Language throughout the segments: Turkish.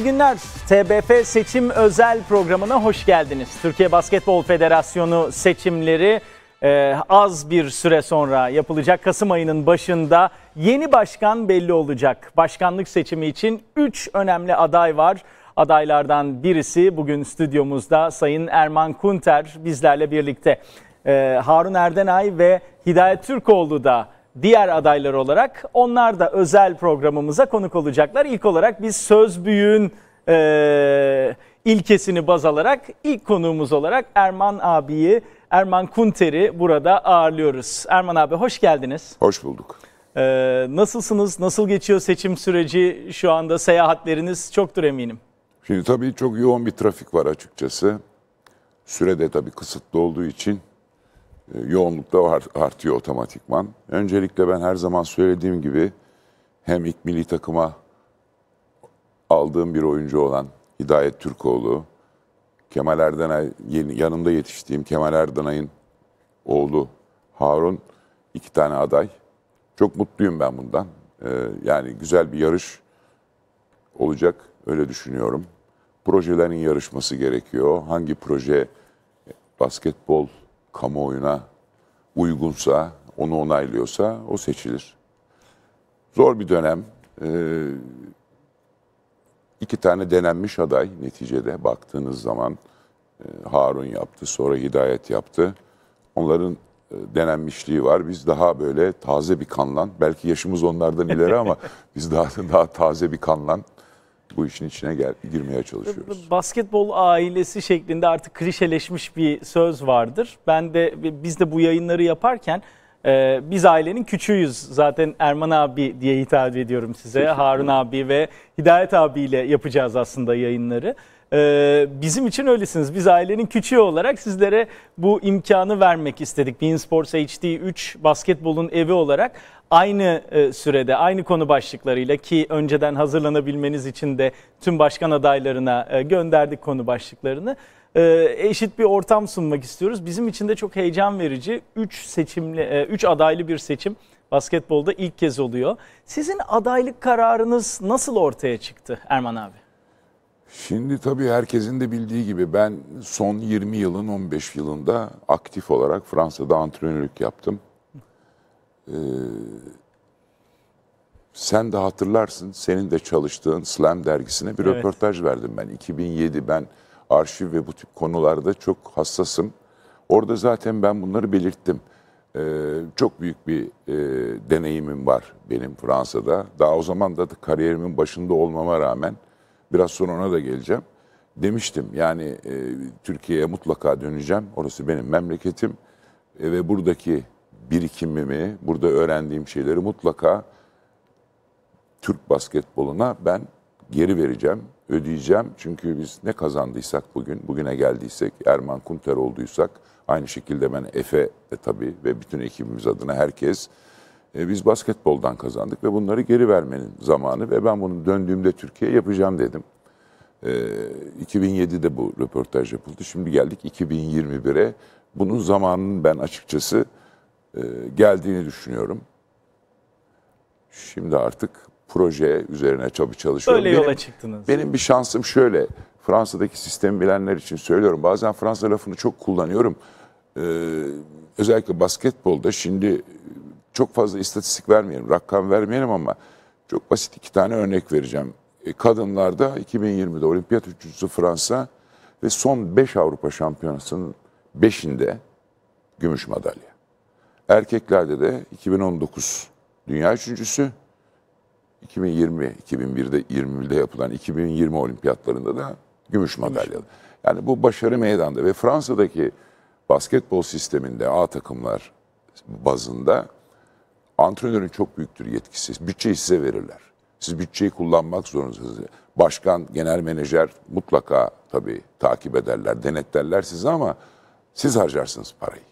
İyi günler. TBF Seçim Özel programına hoş geldiniz. Türkiye Basketbol Federasyonu seçimleri e, az bir süre sonra yapılacak. Kasım ayının başında yeni başkan belli olacak. Başkanlık seçimi için 3 önemli aday var. Adaylardan birisi bugün stüdyomuzda Sayın Erman Kunter bizlerle birlikte. E, Harun Erdenay ve Hidayet Türkoğlu da diğer adaylar olarak onlar da özel programımıza konuk olacaklar. İlk olarak biz söz büyüğün e, ilkesini baz alarak ilk konuğumuz olarak Erman abiyi, Erman Kunter'i burada ağırlıyoruz. Erman abi hoş geldiniz. Hoş bulduk. E, nasılsınız? Nasıl geçiyor seçim süreci? Şu anda seyahatleriniz çoktur eminim. Şimdi tabii çok yoğun bir trafik var açıkçası. Sürede tabii kısıtlı olduğu için e, yoğunlukta artıyor otomatikman. Öncelikle ben her zaman söylediğim gibi hem ilk milli takıma aldığım bir oyuncu olan Hidayet Türkoğlu, Kemal Erdenay, yanımda yetiştiğim Kemal Erdenay'ın oğlu Harun, iki tane aday. Çok mutluyum ben bundan. E, yani güzel bir yarış olacak, öyle düşünüyorum. Projelerin yarışması gerekiyor. Hangi proje basketbol kamuoyuna uygunsa, onu onaylıyorsa o seçilir. Zor bir dönem. Ee, iki tane denenmiş aday neticede baktığınız zaman e, Harun yaptı, sonra Hidayet yaptı. Onların e, denenmişliği var. Biz daha böyle taze bir kanlan, belki yaşımız onlardan ileri ama biz daha daha taze bir kanlan bu işin içine gel, girmeye çalışıyoruz. Basketbol ailesi şeklinde artık klişeleşmiş bir söz vardır. Ben de biz de bu yayınları yaparken e, biz ailenin küçüğüyüz. Zaten Erman abi diye hitap ediyorum size. Harun abi ve Hidayet abiyle yapacağız aslında yayınları. Ee, bizim için öylesiniz. Biz ailenin küçüğü olarak sizlere bu imkanı vermek istedik. Bein Sports HD 3 basketbolun evi olarak aynı e, sürede aynı konu başlıklarıyla ki önceden hazırlanabilmeniz için de tüm başkan adaylarına e, gönderdik konu başlıklarını. E, eşit bir ortam sunmak istiyoruz. Bizim için de çok heyecan verici 3 seçimli 3 adaylı bir seçim basketbolda ilk kez oluyor. Sizin adaylık kararınız nasıl ortaya çıktı Erman abi? Şimdi tabii herkesin de bildiği gibi ben son 20 yılın 15 yılında aktif olarak Fransa'da antrenörlük yaptım. Ee, sen de hatırlarsın senin de çalıştığın Slam dergisine bir evet. röportaj verdim ben. 2007 ben arşiv ve bu tip konularda çok hassasım. Orada zaten ben bunları belirttim. Ee, çok büyük bir e, deneyimim var benim Fransa'da. Daha o zaman da kariyerimin başında olmama rağmen biraz sonra ona da geleceğim. Demiştim yani e, Türkiye'ye mutlaka döneceğim. Orası benim memleketim e, ve buradaki birikimimi, burada öğrendiğim şeyleri mutlaka Türk basketboluna ben geri vereceğim, ödeyeceğim. Çünkü biz ne kazandıysak bugün, bugüne geldiysek, Erman Kunter olduysak, aynı şekilde ben Efe e, tabii ve bütün ekibimiz adına herkes, e, biz basketboldan kazandık ve bunları geri vermenin zamanı ve ben bunu döndüğümde Türkiye yapacağım dedim. E, 2007'de bu röportaj yapıldı. Şimdi geldik 2021'e. Bunun zamanının ben açıkçası e, geldiğini düşünüyorum. Şimdi artık proje üzerine çabuk çalışıyorum. Böyle yola çıktınız. Benim bir şansım şöyle. Fransa'daki sistemi bilenler için söylüyorum. Bazen Fransa lafını çok kullanıyorum. Ee, özellikle basketbolda şimdi e, çok fazla istatistik vermeyelim, rakam vermeyelim ama çok basit iki tane örnek vereceğim. E, kadınlarda 2020'de olimpiyat üçüncüsü Fransa ve son 5 Avrupa şampiyonasının 5'inde gümüş madalya. Erkeklerde de 2019 dünya üçüncüsü, 2020, 2001'de 20'de yapılan 2020 olimpiyatlarında da gümüş madalyalı. Yani bu başarı meydanda ve Fransa'daki basketbol sisteminde A takımlar bazında antrenörün çok büyüktür yetkisi. Bütçeyi size verirler. Siz bütçeyi kullanmak zorundasınız. Başkan, genel menajer mutlaka tabii takip ederler, denetlerler sizi ama siz harcarsınız parayı.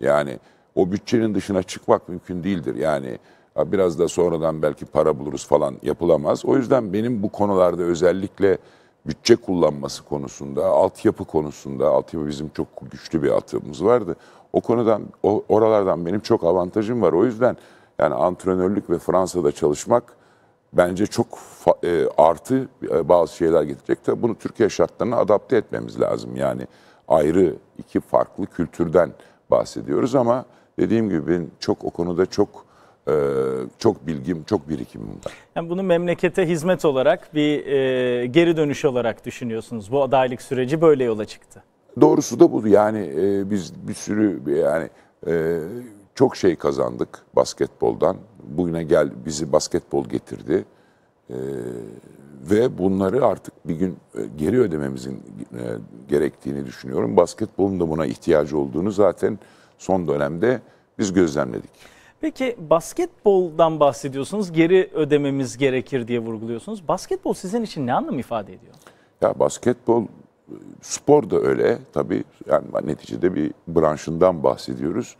Yani o bütçenin dışına çıkmak mümkün değildir. Yani biraz da sonradan belki para buluruz falan yapılamaz. O yüzden benim bu konularda özellikle bütçe kullanması konusunda, altyapı konusunda, altyapı bizim çok güçlü bir altyapımız vardı. O konudan, o, oralardan benim çok avantajım var. O yüzden yani antrenörlük ve Fransa'da çalışmak bence çok e, artı e, bazı şeyler getirecek. Tabii bunu Türkiye şartlarına adapte etmemiz lazım. Yani ayrı iki farklı kültürden bahsediyoruz ama dediğim gibi ben çok o konuda çok e, çok bilgim, çok birikimim var. Yani bunu memlekete hizmet olarak bir e, geri dönüş olarak düşünüyorsunuz. Bu adaylık süreci böyle yola çıktı. Doğrusu da bu. Yani e, biz bir sürü yani e, çok şey kazandık basketboldan. Bugüne gel bizi basketbol getirdi. E, ve bunları artık bir gün e, geri ödememizin e, gerektiğini düşünüyorum. Basketbolun da buna ihtiyacı olduğunu zaten son dönemde biz gözlemledik. Peki basketboldan bahsediyorsunuz. Geri ödememiz gerekir diye vurguluyorsunuz. Basketbol sizin için ne anlam ifade ediyor? Ya basketbol spor da öyle tabii. Yani neticede bir branşından bahsediyoruz.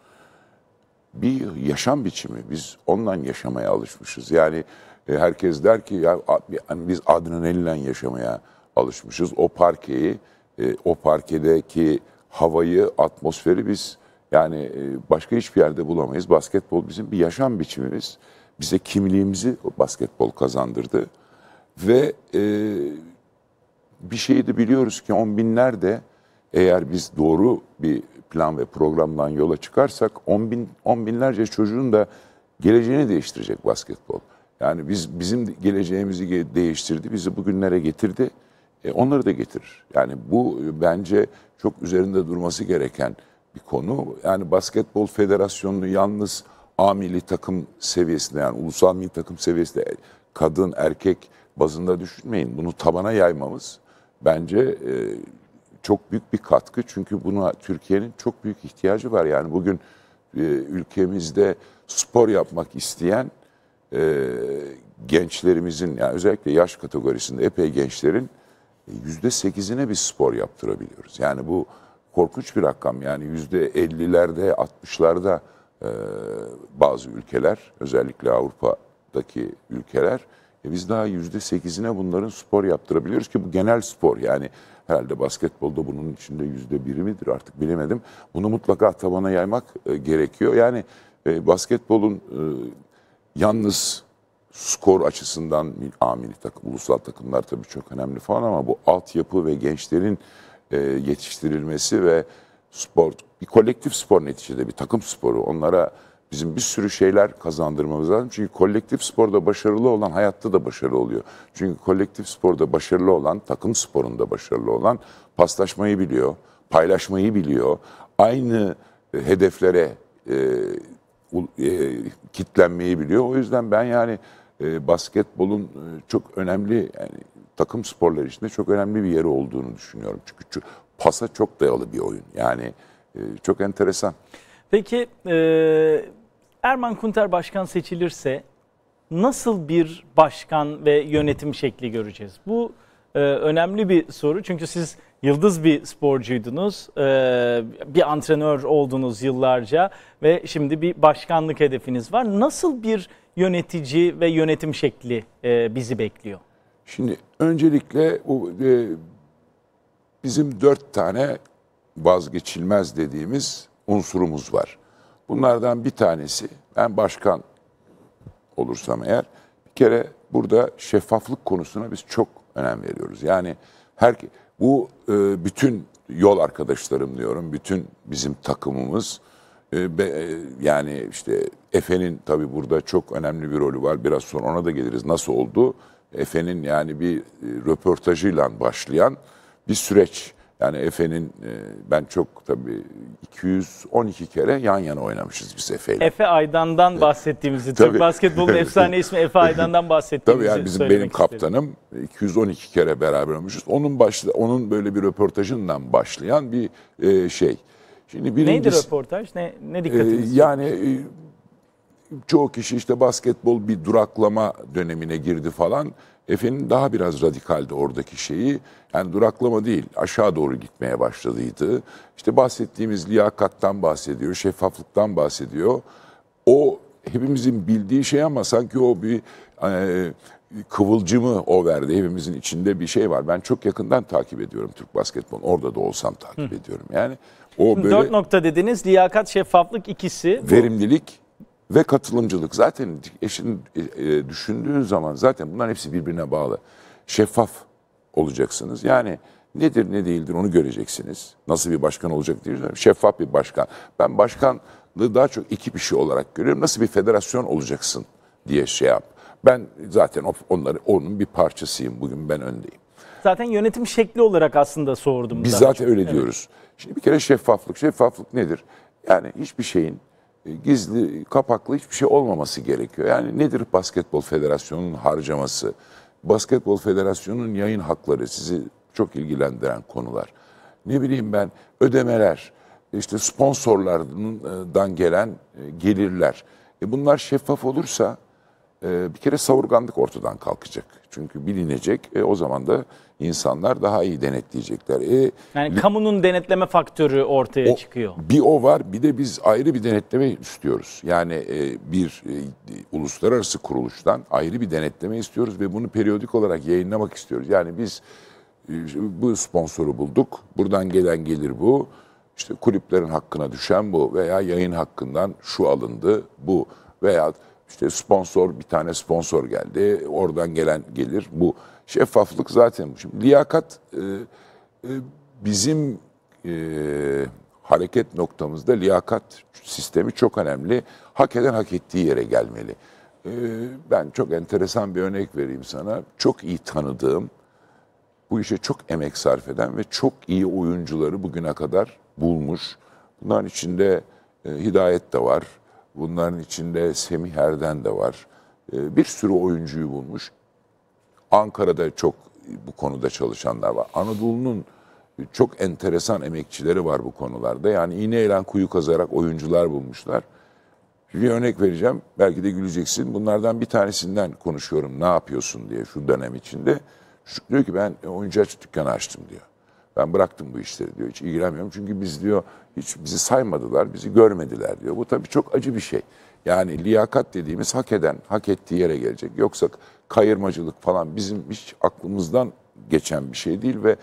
Bir yaşam biçimi. Biz ondan yaşamaya alışmışız. Yani e, herkes der ki ya yani biz adrenalinle yaşamaya alışmışız. O parkeyi, e, o parkedeki havayı, atmosferi biz yani e, başka hiçbir yerde bulamayız. Basketbol bizim bir yaşam biçimimiz. Bize kimliğimizi basketbol kazandırdı. Ve e, bir şeyi de biliyoruz ki on binlerde eğer biz doğru bir plan ve programdan yola çıkarsak on, bin, on binlerce çocuğun da geleceğini değiştirecek basketbol. Yani biz bizim geleceğimizi değiştirdi, bizi bugünlere getirdi. E, onları da getirir. Yani bu e, bence çok üzerinde durması gereken bir konu. Yani basketbol federasyonunu yalnız A milli takım seviyesinde yani ulusal milli takım seviyesinde kadın erkek bazında düşünmeyin. Bunu tabana yaymamız bence e, çok büyük bir katkı. Çünkü buna Türkiye'nin çok büyük ihtiyacı var. Yani bugün e, ülkemizde spor yapmak isteyen e, gençlerimizin yani özellikle yaş kategorisinde epey gençlerin e, yüzde sekizine bir spor yaptırabiliyoruz. Yani bu korkunç bir rakam. Yani yüzde 50'lerde 60'larda e, bazı ülkeler özellikle Avrupa'daki ülkeler e biz daha yüzde sekizine bunların spor yaptırabiliyoruz ki bu genel spor yani herhalde basketbolda bunun içinde yüzde biri midir artık bilemedim. Bunu mutlaka tabana yaymak e, gerekiyor. Yani e, basketbolun e, yalnız skor açısından amili takım, ulusal takımlar tabii çok önemli falan ama bu altyapı ve gençlerin e, yetiştirilmesi ve spor bir kolektif spor neticede bir takım sporu onlara bizim bir sürü şeyler kazandırmamız lazım. Çünkü kolektif sporda başarılı olan hayatta da başarılı oluyor. Çünkü kolektif sporda başarılı olan, takım sporunda başarılı olan paslaşmayı biliyor, paylaşmayı biliyor. Aynı e, hedeflere e, e, kitlenmeyi biliyor. O yüzden ben yani e, basketbolun e, çok önemli yani takım sporları içinde çok önemli bir yeri olduğunu düşünüyorum. Çünkü şu, pasa çok dayalı bir oyun. Yani e, çok enteresan. Peki e, Erman Kunter başkan seçilirse nasıl bir başkan ve yönetim şekli göreceğiz? Bu e, önemli bir soru çünkü siz yıldız bir sporcuydunuz, e, bir antrenör oldunuz yıllarca ve şimdi bir başkanlık hedefiniz var. Nasıl bir yönetici ve yönetim şekli e, bizi bekliyor? Şimdi öncelikle bu e, bizim dört tane vazgeçilmez dediğimiz unsurumuz var. Bunlardan bir tanesi ben başkan olursam eğer bir kere burada şeffaflık konusuna biz çok önem veriyoruz. Yani her bu e, bütün yol arkadaşlarım diyorum, bütün bizim takımımız e, be, e, yani işte Efe'nin tabii burada çok önemli bir rolü var. Biraz sonra ona da geliriz. Nasıl oldu? Efe'nin yani bir e, röportajıyla başlayan bir süreç. Yani Efe'nin e, ben çok tabii 212 kere yan yana oynamışız biz Efe'yle. Efe Aydan'dan bahsettiğimizi, tabii. Türk basketbolun efsane ismi Efe Aydan'dan bahsettiğimizi Tabii yani bizim benim isterim. kaptanım 212 kere beraber olmuşuz. Onun başla onun böyle bir röportajından başlayan bir e, şey. Şimdi birincisi, Neydi röportaj? Ne, ne dikkatinizi? Yani çoğu kişi işte basketbol bir duraklama dönemine girdi falan. Efe'nin daha biraz radikaldi oradaki şeyi. Yani duraklama değil, aşağı doğru gitmeye başladıydı. İşte bahsettiğimiz liyakattan bahsediyor, şeffaflıktan bahsediyor. O hepimizin bildiği şey ama sanki o bir e, kıvılcımı o verdi. Hepimizin içinde bir şey var. Ben çok yakından takip ediyorum Türk basketbolunu. Orada da olsam takip Hı. ediyorum. Yani o Şimdi böyle... Dört nokta dediniz. Liyakat, şeffaflık ikisi. Verimlilik ve katılımcılık. Zaten eşin e, e, düşündüğün zaman zaten bunların hepsi birbirine bağlı. Şeffaf olacaksınız. Yani nedir ne değildir onu göreceksiniz. Nasıl bir başkan olacak diye şeffaf bir başkan. Ben başkanlığı daha çok iki bir şey olarak görüyorum. Nasıl bir federasyon olacaksın diye şey yap. Ben zaten onları onun bir parçasıyım. Bugün ben öndeyim. Zaten yönetim şekli olarak aslında sordum. Biz zaten çok. öyle evet. diyoruz. Şimdi bir kere şeffaflık. Şeffaflık nedir? Yani hiçbir şeyin e, gizli, kapaklı hiçbir şey olmaması gerekiyor. Yani nedir Basketbol Federasyonu'nun harcaması? Basketbol Federasyonu'nun yayın hakları sizi çok ilgilendiren konular. Ne bileyim ben ödemeler, işte sponsorlardan e, gelen e, gelirler. E bunlar şeffaf olursa ee, bir kere savurganlık ortadan kalkacak. Çünkü bilinecek. E, o zaman da insanlar daha iyi denetleyecekler. E, yani kamunun denetleme faktörü ortaya o, çıkıyor. Bir o var, bir de biz ayrı bir denetleme istiyoruz. Yani e, bir e, uluslararası kuruluştan ayrı bir denetleme istiyoruz ve bunu periyodik olarak yayınlamak istiyoruz. Yani biz e, bu sponsoru bulduk. Buradan gelen gelir bu. İşte kulüplerin hakkına düşen bu veya yayın hakkından şu alındı, bu veya işte sponsor bir tane sponsor geldi. Oradan gelen gelir. Bu şeffaflık zaten bu. Şimdi liyakat e, e, bizim e, hareket noktamızda liyakat sistemi çok önemli. Hak eden hak ettiği yere gelmeli. E, ben çok enteresan bir örnek vereyim sana. Çok iyi tanıdığım, bu işe çok emek sarf eden ve çok iyi oyuncuları bugüne kadar bulmuş. Bunların içinde e, Hidayet de var. Bunların içinde Semih Erden de var. Ee, bir sürü oyuncuyu bulmuş. Ankara'da çok bu konuda çalışanlar var. Anadolu'nun çok enteresan emekçileri var bu konularda. Yani iğneyle kuyu kazarak oyuncular bulmuşlar. Bir örnek vereceğim. Belki de güleceksin. Bunlardan bir tanesinden konuşuyorum ne yapıyorsun diye şu dönem içinde. Şu, diyor ki ben oyuncak dükkanı açtım diyor. Ben bıraktım bu işleri diyor. Hiç ilgilenmiyorum. Çünkü biz diyor hiç bizi saymadılar, bizi görmediler diyor. Bu tabii çok acı bir şey. Yani liyakat dediğimiz hak eden, hak ettiği yere gelecek. Yoksa kayırmacılık falan bizim hiç aklımızdan geçen bir şey değil ve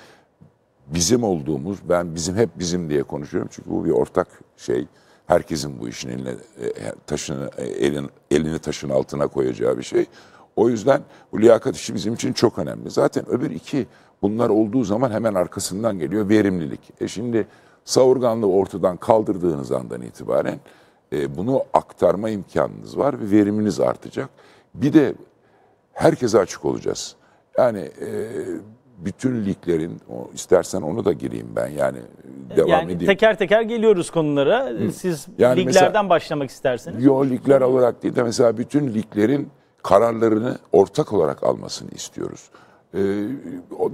bizim olduğumuz, ben bizim hep bizim diye konuşuyorum. Çünkü bu bir ortak şey. Herkesin bu işin eline, e, taşını, e, elin, elini taşın altına koyacağı bir şey. O yüzden bu liyakat işi bizim için çok önemli. Zaten öbür iki Bunlar olduğu zaman hemen arkasından geliyor verimlilik. E şimdi savurganlığı ortadan kaldırdığınız andan itibaren e, bunu aktarma imkanınız var ve veriminiz artacak. Bir de herkese açık olacağız. Yani e, bütün liglerin, o, istersen onu da gireyim ben yani devam yani edeyim. Teker teker geliyoruz konulara. Hı. Siz yani liglerden mesela, başlamak isterseniz. Yo ligler olarak değil de mesela bütün liglerin kararlarını ortak olarak almasını istiyoruz. Ee,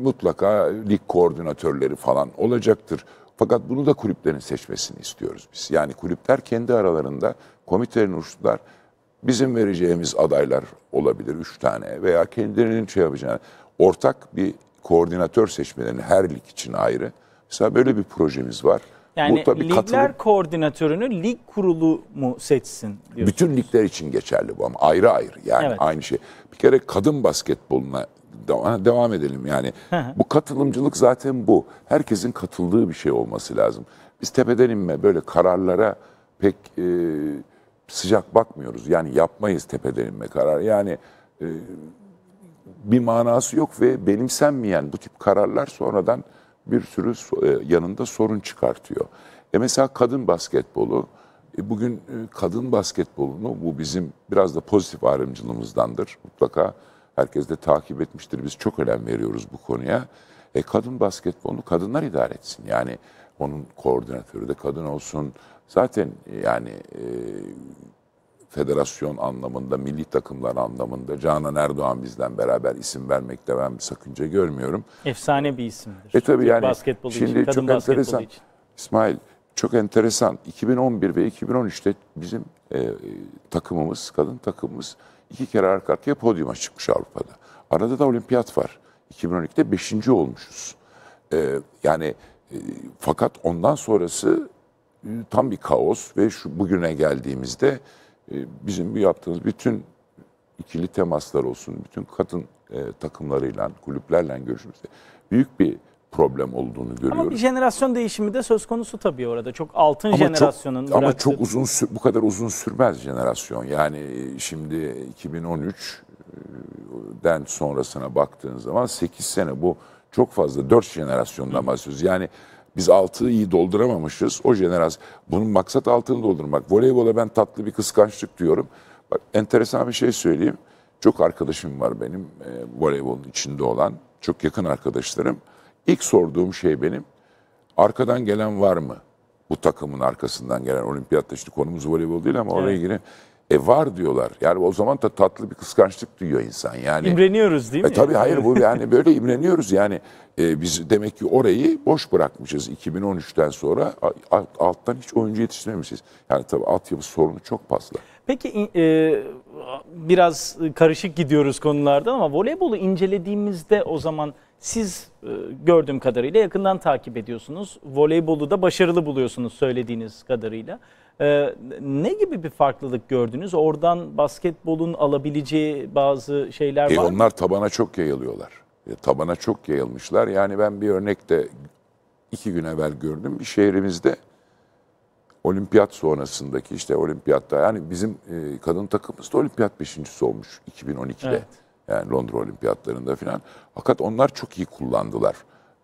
mutlaka lig koordinatörleri falan olacaktır. Fakat bunu da kulüplerin seçmesini istiyoruz biz. Yani kulüpler kendi aralarında komitelerini oluşturdular. Bizim vereceğimiz adaylar olabilir üç tane veya kendilerinin şey yapacağını ortak bir koordinatör seçmelerini her lig için ayrı. Mesela böyle bir projemiz var. Yani Bu, ligler katılım, koordinatörünü lig kurulu mu seçsin diyorsunuz? Bütün ligler için geçerli bu ama ayrı ayrı yani evet. aynı şey. Bir kere kadın basketboluna devam edelim yani. bu katılımcılık zaten bu. Herkesin katıldığı bir şey olması lazım. Biz tepeden inme böyle kararlara pek e, sıcak bakmıyoruz. Yani yapmayız tepeden inme karar. Yani e, bir manası yok ve benimsenmeyen bu tip kararlar sonradan bir sürü e, yanında sorun çıkartıyor. E mesela kadın basketbolu, e bugün e, kadın basketbolunu bu bizim biraz da pozitif ayrımcılığımızdandır mutlaka Herkes de takip etmiştir. Biz çok önem veriyoruz bu konuya. E, kadın basketbolunu kadınlar idare etsin. Yani onun koordinatörü de kadın olsun. Zaten yani e, federasyon anlamında, milli takımlar anlamında Canan Erdoğan bizden beraber isim vermekte ben bir sakınca görmüyorum. Efsane bir isimdir. E tabii yani basketbol şimdi için, kadın çok enteresan. Için. İsmail çok enteresan. 2011 ve 2013'te bizim e, e, takımımız, kadın takımımız iki kere arka arkaya podyuma çıkmış Avrupa'da. Arada da olimpiyat var. 2012'de beşinci olmuşuz. Ee, yani e, fakat ondan sonrası e, tam bir kaos ve şu bugüne geldiğimizde e, bizim yaptığımız bütün ikili temaslar olsun, bütün kadın e, takımlarıyla, kulüplerle görüşmüştü. Büyük bir problem olduğunu görüyorum. Ama bir jenerasyon değişimi de söz konusu tabii orada. Çok altın ama jenerasyonun çok, Ama çok uzun bu kadar uzun sürmez jenerasyon. Yani e, şimdi 2013'den e, sonrasına baktığın zaman 8 sene bu çok fazla 4 jenerasyondan bahsediyoruz. Yani biz altını iyi dolduramamışız. O jenerasyon bunun maksat altını doldurmak. Voleybola ben tatlı bir kıskançlık diyorum. Bak enteresan bir şey söyleyeyim. Çok arkadaşım var benim e, voleybolun içinde olan. Çok yakın arkadaşlarım. İlk sorduğum şey benim arkadan gelen var mı? Bu takımın arkasından gelen olimpiyatta işte konumuz voleybol değil ama evet. oraya girin. E var diyorlar. Yani o zaman da tatlı bir kıskançlık duyuyor insan. Yani imreniyoruz değil e, mi? E, tabii hayır bu yani böyle imreniyoruz yani. E, biz demek ki orayı boş bırakmışız 2013'ten sonra alttan hiç oyuncu yetiştirmemişiz. Yani tabii altyapı sorunu çok fazla. Peki e, biraz karışık gidiyoruz konulardan ama voleybolu incelediğimizde o zaman siz e, gördüğüm kadarıyla yakından takip ediyorsunuz. Voleybolu da başarılı buluyorsunuz söylediğiniz kadarıyla. E, ne gibi bir farklılık gördünüz? Oradan basketbolun alabileceği bazı şeyler e, var mı? Onlar tabana çok yayılıyorlar. E, tabana çok yayılmışlar. Yani ben bir örnek de iki gün evvel gördüm. Bir şehrimizde olimpiyat sonrasındaki işte olimpiyatta yani bizim e, kadın takımımız da olimpiyat beşincisi olmuş 2012'de. Evet. Yani Londra olimpiyatlarında filan. Fakat onlar çok iyi kullandılar.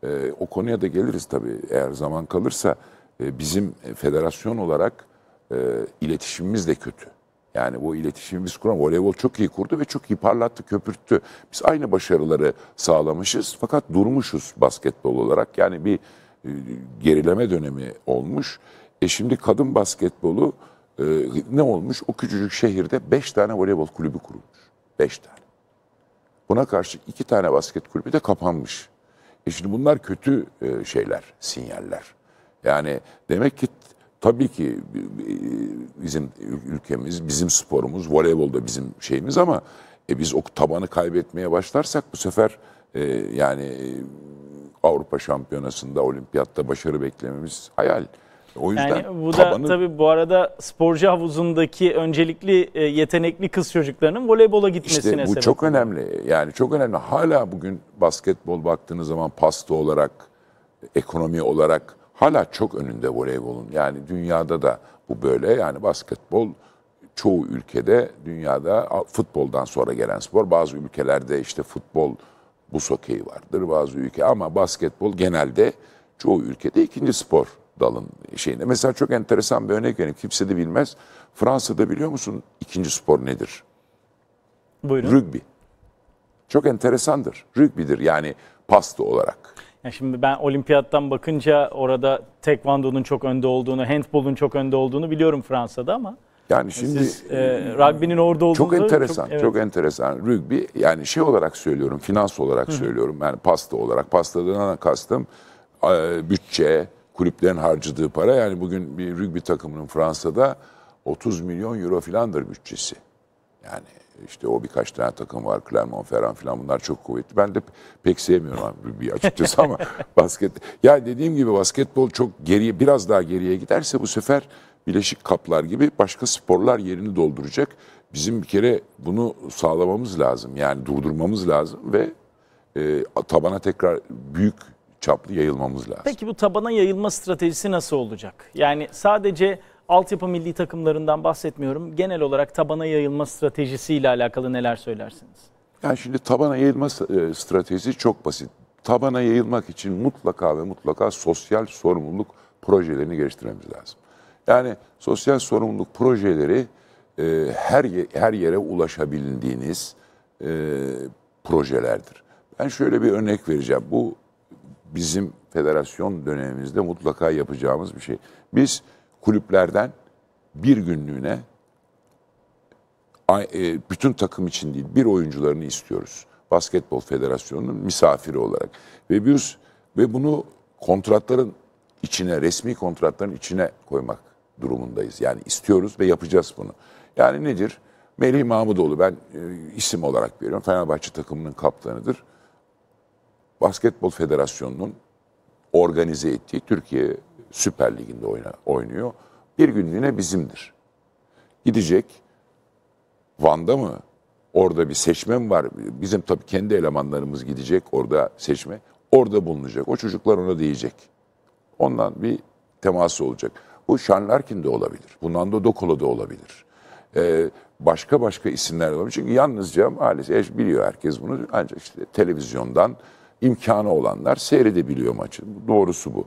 E, o konuya da geliriz tabii eğer zaman kalırsa. E, bizim e, federasyon olarak e, iletişimimiz de kötü. Yani bu iletişimimiz kuran voleybol çok iyi kurdu ve çok iyi parlattı, köpürttü. Biz aynı başarıları sağlamışız fakat durmuşuz basketbol olarak. Yani bir e, gerileme dönemi olmuş. E şimdi kadın basketbolu e, ne olmuş? O küçücük şehirde beş tane voleybol kulübü kurulmuş. Beş tane. Buna karşı iki tane basket kulübü de kapanmış. E şimdi bunlar kötü e, şeyler, sinyaller. Yani demek ki tabii ki e, bizim ülkemiz, bizim sporumuz, voleybol da bizim şeyimiz ama e, biz o tabanı kaybetmeye başlarsak bu sefer e, yani e, Avrupa Şampiyonası'nda, olimpiyatta başarı beklememiz hayal. O yüzden yani bu da tabanı... tabii bu arada sporcu havuzundaki öncelikli e, yetenekli kız çocuklarının voleybola gitmesine sebep. İşte bu çok önemli. Yani çok önemli. Hala bugün basketbol baktığınız zaman pasta olarak, ekonomi olarak hala çok önünde voleybolun. Yani dünyada da bu böyle. Yani basketbol çoğu ülkede dünyada futboldan sonra gelen spor. Bazı ülkelerde işte futbol bu hokeyi vardır bazı ülke ama basketbol genelde çoğu ülkede ikinci spor dalın şeyine. Mesela çok enteresan bir örnek vereyim. Kimse de bilmez. Fransa'da biliyor musun ikinci spor nedir? Buyurun. Rugby. Çok enteresandır. Rugby'dir yani pasta olarak. Yani şimdi ben olimpiyattan bakınca orada tekvandonun çok önde olduğunu, handbolun çok önde olduğunu biliyorum Fransa'da ama. Yani şimdi e, rugby'nin orada olduğunu çok enteresan, çok, evet. çok enteresan. Rugby yani şey olarak söylüyorum, finans olarak Hı. söylüyorum. Yani pasta olarak, pastadan kastım e, bütçe, kulüplerin harcadığı para yani bugün bir rugby takımının Fransa'da 30 milyon euro filandır bütçesi. Yani işte o birkaç tane takım var. Clermont Ferrand filan bunlar çok kuvvetli. Ben de pek sevmiyorum rugby açıkçası ama basket. Ya dediğim gibi basketbol çok geriye biraz daha geriye giderse bu sefer bileşik kaplar gibi başka sporlar yerini dolduracak. Bizim bir kere bunu sağlamamız lazım. Yani durdurmamız lazım ve e, tabana tekrar büyük çaplı yayılmamız lazım. Peki bu tabana yayılma stratejisi nasıl olacak? Yani sadece altyapı milli takımlarından bahsetmiyorum. Genel olarak tabana yayılma stratejisi ile alakalı neler söylersiniz? Yani şimdi tabana yayılma e, stratejisi çok basit. Tabana yayılmak için mutlaka ve mutlaka sosyal sorumluluk projelerini geliştirmemiz lazım. Yani sosyal sorumluluk projeleri e, her ye, her yere ulaşabildiğiniz e, projelerdir. Ben şöyle bir örnek vereceğim. Bu bizim federasyon dönemimizde mutlaka yapacağımız bir şey. Biz kulüplerden bir günlüğüne e, bütün takım için değil bir oyuncularını istiyoruz. Basketbol Federasyonu'nun misafiri olarak. Ve biz ve bunu kontratların içine, resmi kontratların içine koymak durumundayız. Yani istiyoruz ve yapacağız bunu. Yani nedir? Melih Mahmudoğlu ben e, isim olarak veriyorum. Fenerbahçe takımının kaptanıdır. Basketbol Federasyonu'nun organize ettiği Türkiye Süper Ligi'nde oynuyor. Bir günlüğüne bizimdir. Gidecek Van'da mı? Orada bir seçmen var. Bizim tabii kendi elemanlarımız gidecek orada seçme. Orada bulunacak. O çocuklar ona diyecek. Ondan bir teması olacak. Bu Sean Larkin de olabilir. Bundan da Dokolo da olabilir. Ee, başka başka isimler de olabilir. Çünkü yalnızca maalesef biliyor herkes bunu. Ancak işte televizyondan imkanı olanlar seyredebiliyor maçı. Doğrusu bu.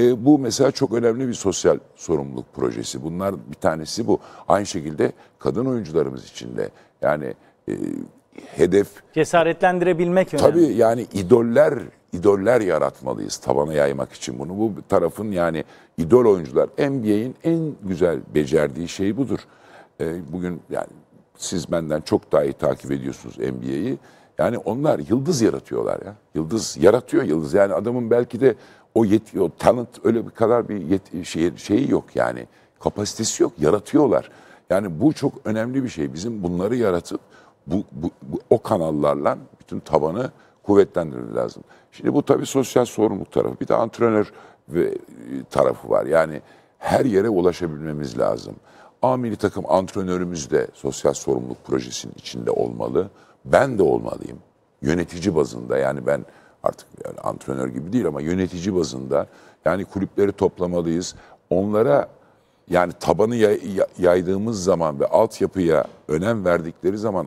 E, bu mesela çok önemli bir sosyal sorumluluk projesi. Bunlar bir tanesi bu. Aynı şekilde kadın oyuncularımız için de yani e, hedef cesaretlendirebilmek önemli. Tabii yani idoller idoller yaratmalıyız tabana yaymak için bunu. Bu tarafın yani idol oyuncular NBA'in en güzel becerdiği şey budur. E, bugün yani siz benden çok daha iyi takip ediyorsunuz NBA'yi. Yani onlar yıldız yaratıyorlar ya. Yıldız yaratıyor yıldız. Yani adamın belki de o yetki, o öyle bir kadar bir yet, şey, şeyi yok yani. Kapasitesi yok. Yaratıyorlar. Yani bu çok önemli bir şey. Bizim bunları yaratıp bu, bu, bu o kanallarla bütün tabanı kuvvetlendirmek lazım. Şimdi bu tabii sosyal sorumluluk tarafı. Bir de antrenör ve e, tarafı var. Yani her yere ulaşabilmemiz lazım. A takım antrenörümüz de sosyal sorumluluk projesinin içinde olmalı ben de olmalıyım. Yönetici bazında yani ben artık yani antrenör gibi değil ama yönetici bazında yani kulüpleri toplamalıyız. Onlara yani tabanı yaydığımız zaman ve altyapıya önem verdikleri zaman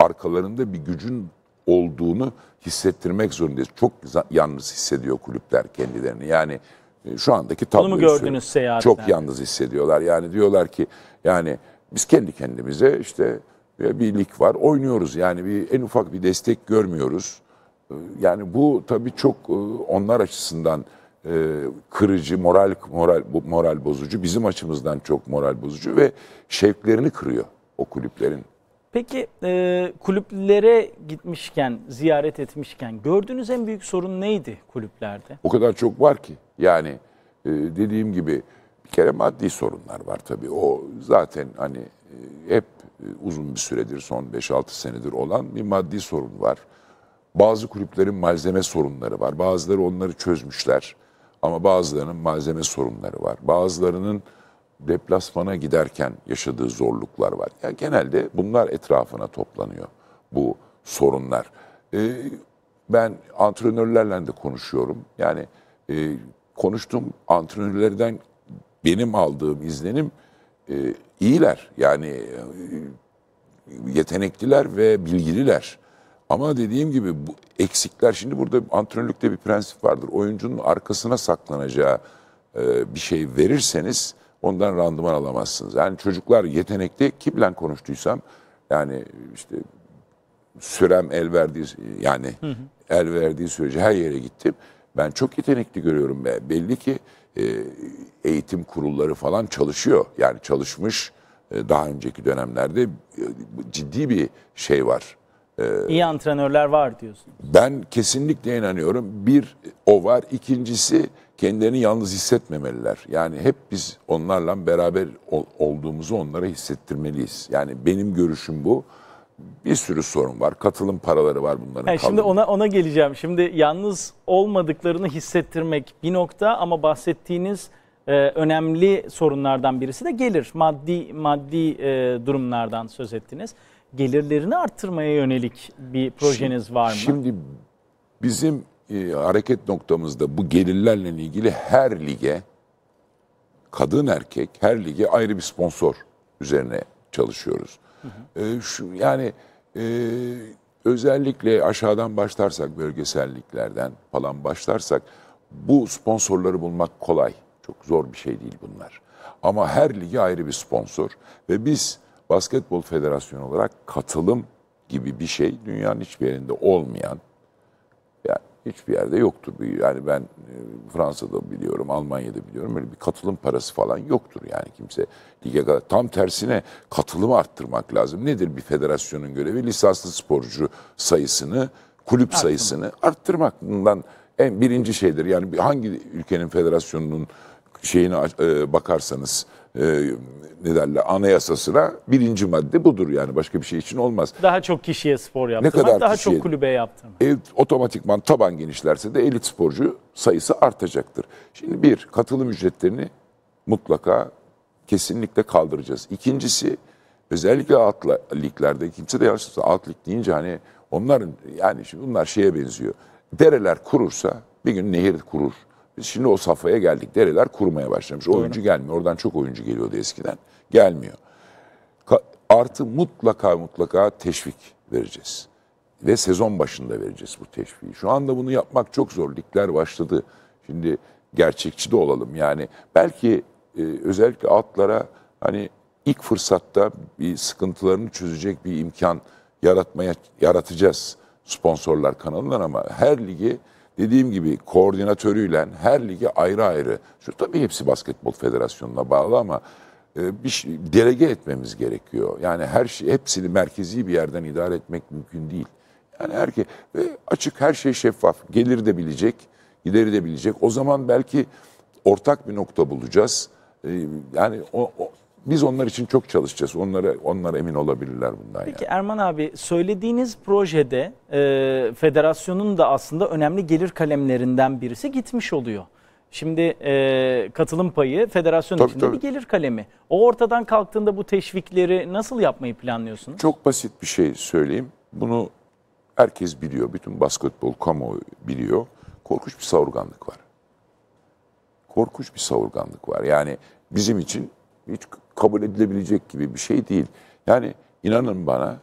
arkalarında bir gücün olduğunu hissettirmek zorundayız. Çok yalnız hissediyor kulüpler kendilerini. Yani e, şu andaki tabloyu Bunu mu gördünüz seyahatten? Çok yalnız hissediyorlar. Yani diyorlar ki yani biz kendi kendimize işte e, bir lig var. Oynuyoruz yani bir en ufak bir destek görmüyoruz. E, yani bu tabii çok e, onlar açısından kırıcı, moral moral moral bozucu, bizim açımızdan çok moral bozucu ve şevklerini kırıyor o kulüplerin. Peki e, kulüplere gitmişken, ziyaret etmişken gördüğünüz en büyük sorun neydi kulüplerde? O kadar çok var ki. Yani e, dediğim gibi bir kere maddi sorunlar var tabii. O zaten hani e, hep e, uzun bir süredir son 5-6 senedir olan bir maddi sorun var. Bazı kulüplerin malzeme sorunları var. Bazıları onları çözmüşler ama bazılarının malzeme sorunları var. Bazılarının deplasmana giderken yaşadığı zorluklar var. Yani genelde bunlar etrafına toplanıyor bu sorunlar. Ee, ben antrenörlerle de konuşuyorum. Yani e, konuştuğum antrenörlerden benim aldığım izlenim e, iyiler yani e, yetenekliler ve bilgililer. Ama dediğim gibi bu eksikler şimdi burada antrenörlükte bir prensip vardır. Oyuncunun arkasına saklanacağı e, bir şey verirseniz ondan randıman alamazsınız. Yani çocuklar yetenekli kimle konuştuysam yani işte sürem el verdiği yani hı hı. el verdiği sürece her yere gittim. Ben çok yetenekli görüyorum. Belli ki e, eğitim kurulları falan çalışıyor. Yani çalışmış e, daha önceki dönemlerde e, ciddi bir şey var. E, İyi antrenörler var diyorsun. Ben kesinlikle inanıyorum. Bir o var. İkincisi kendilerini yalnız hissetmemeliler. Yani hep biz onlarla beraber olduğumuzu onlara hissettirmeliyiz. Yani benim görüşüm bu bir sürü sorun var. Katılım paraları var bunların. Yani şimdi ona ona geleceğim. Şimdi yalnız olmadıklarını hissettirmek bir nokta ama bahsettiğiniz e, önemli sorunlardan birisi de gelir. Maddi maddi e, durumlardan söz ettiniz. Gelirlerini arttırmaya yönelik bir projeniz şimdi, var mı? Şimdi bizim e, hareket noktamızda bu gelirlerle ilgili her lige kadın erkek her lige ayrı bir sponsor üzerine çalışıyoruz. Hı ee, hı. şu yani e, özellikle aşağıdan başlarsak bölgeselliklerden falan başlarsak bu sponsorları bulmak kolay. Çok zor bir şey değil bunlar. Ama her ligi ayrı bir sponsor ve biz Basketbol Federasyonu olarak katılım gibi bir şey dünyanın hiçbir yerinde olmayan hiçbir yerde yoktur. Yani ben e, Fransa'da biliyorum, Almanya'da biliyorum. Böyle bir katılım parası falan yoktur yani kimse lige kadar. Tam tersine katılımı arttırmak lazım. Nedir bir federasyonun görevi? Lisanslı sporcu sayısını, kulüp Arttırma. sayısını arttırmak. Bundan en birinci şeydir. Yani hangi ülkenin federasyonunun şeyine e, bakarsanız e, ne derler anayasasına birinci madde budur yani başka bir şey için olmaz. Daha çok kişiye spor yaptırmak, ne kadar daha kişiye, çok kulübe yaptırmak. E, otomatikman taban genişlerse de elit sporcu sayısı artacaktır. Şimdi bir, katılım ücretlerini mutlaka kesinlikle kaldıracağız. İkincisi özellikle alt liglerde, kimse de yanlışlıkla alt lig deyince hani onların yani şimdi bunlar şeye benziyor. Dereler kurursa bir gün nehir kurur. Şimdi o safhaya geldik. Dereler kurumaya başlamış. Doğru. Oyuncu gelmiyor. Oradan çok oyuncu geliyordu eskiden. Gelmiyor. artı mutlaka mutlaka teşvik vereceğiz. Ve sezon başında vereceğiz bu teşviği. Şu anda bunu yapmak çok zor. Ligler başladı. Şimdi gerçekçi de olalım. Yani belki e, özellikle atlara hani ilk fırsatta bir sıkıntılarını çözecek bir imkan yaratmaya yaratacağız sponsorlar kanalından ama her ligi dediğim gibi koordinatörüyle her ligi ayrı ayrı şu tabii hepsi basketbol federasyonuna bağlı ama e, bir şey, delege etmemiz gerekiyor. Yani her şey hepsini merkezi bir yerden idare etmek mümkün değil. Yani herke ve açık her şey şeffaf. Gelir de bilecek, gideri de bilecek. O zaman belki ortak bir nokta bulacağız. E, yani o, o biz onlar için çok çalışacağız. Onlara onlar emin olabilirler bundan. Peki yani. Erman abi söylediğiniz projede e, federasyonun da aslında önemli gelir kalemlerinden birisi gitmiş oluyor. Şimdi e, katılım payı federasyon tabii, içinde tabii. bir gelir kalemi. O ortadan kalktığında bu teşvikleri nasıl yapmayı planlıyorsunuz? Çok basit bir şey söyleyeyim. Bunu herkes biliyor. Bütün basketbol kamuoyu biliyor. Korkunç bir savurganlık var. Korkunç bir savurganlık var. Yani bizim için hiç kabul edilebilecek gibi bir şey değil. Yani inanın bana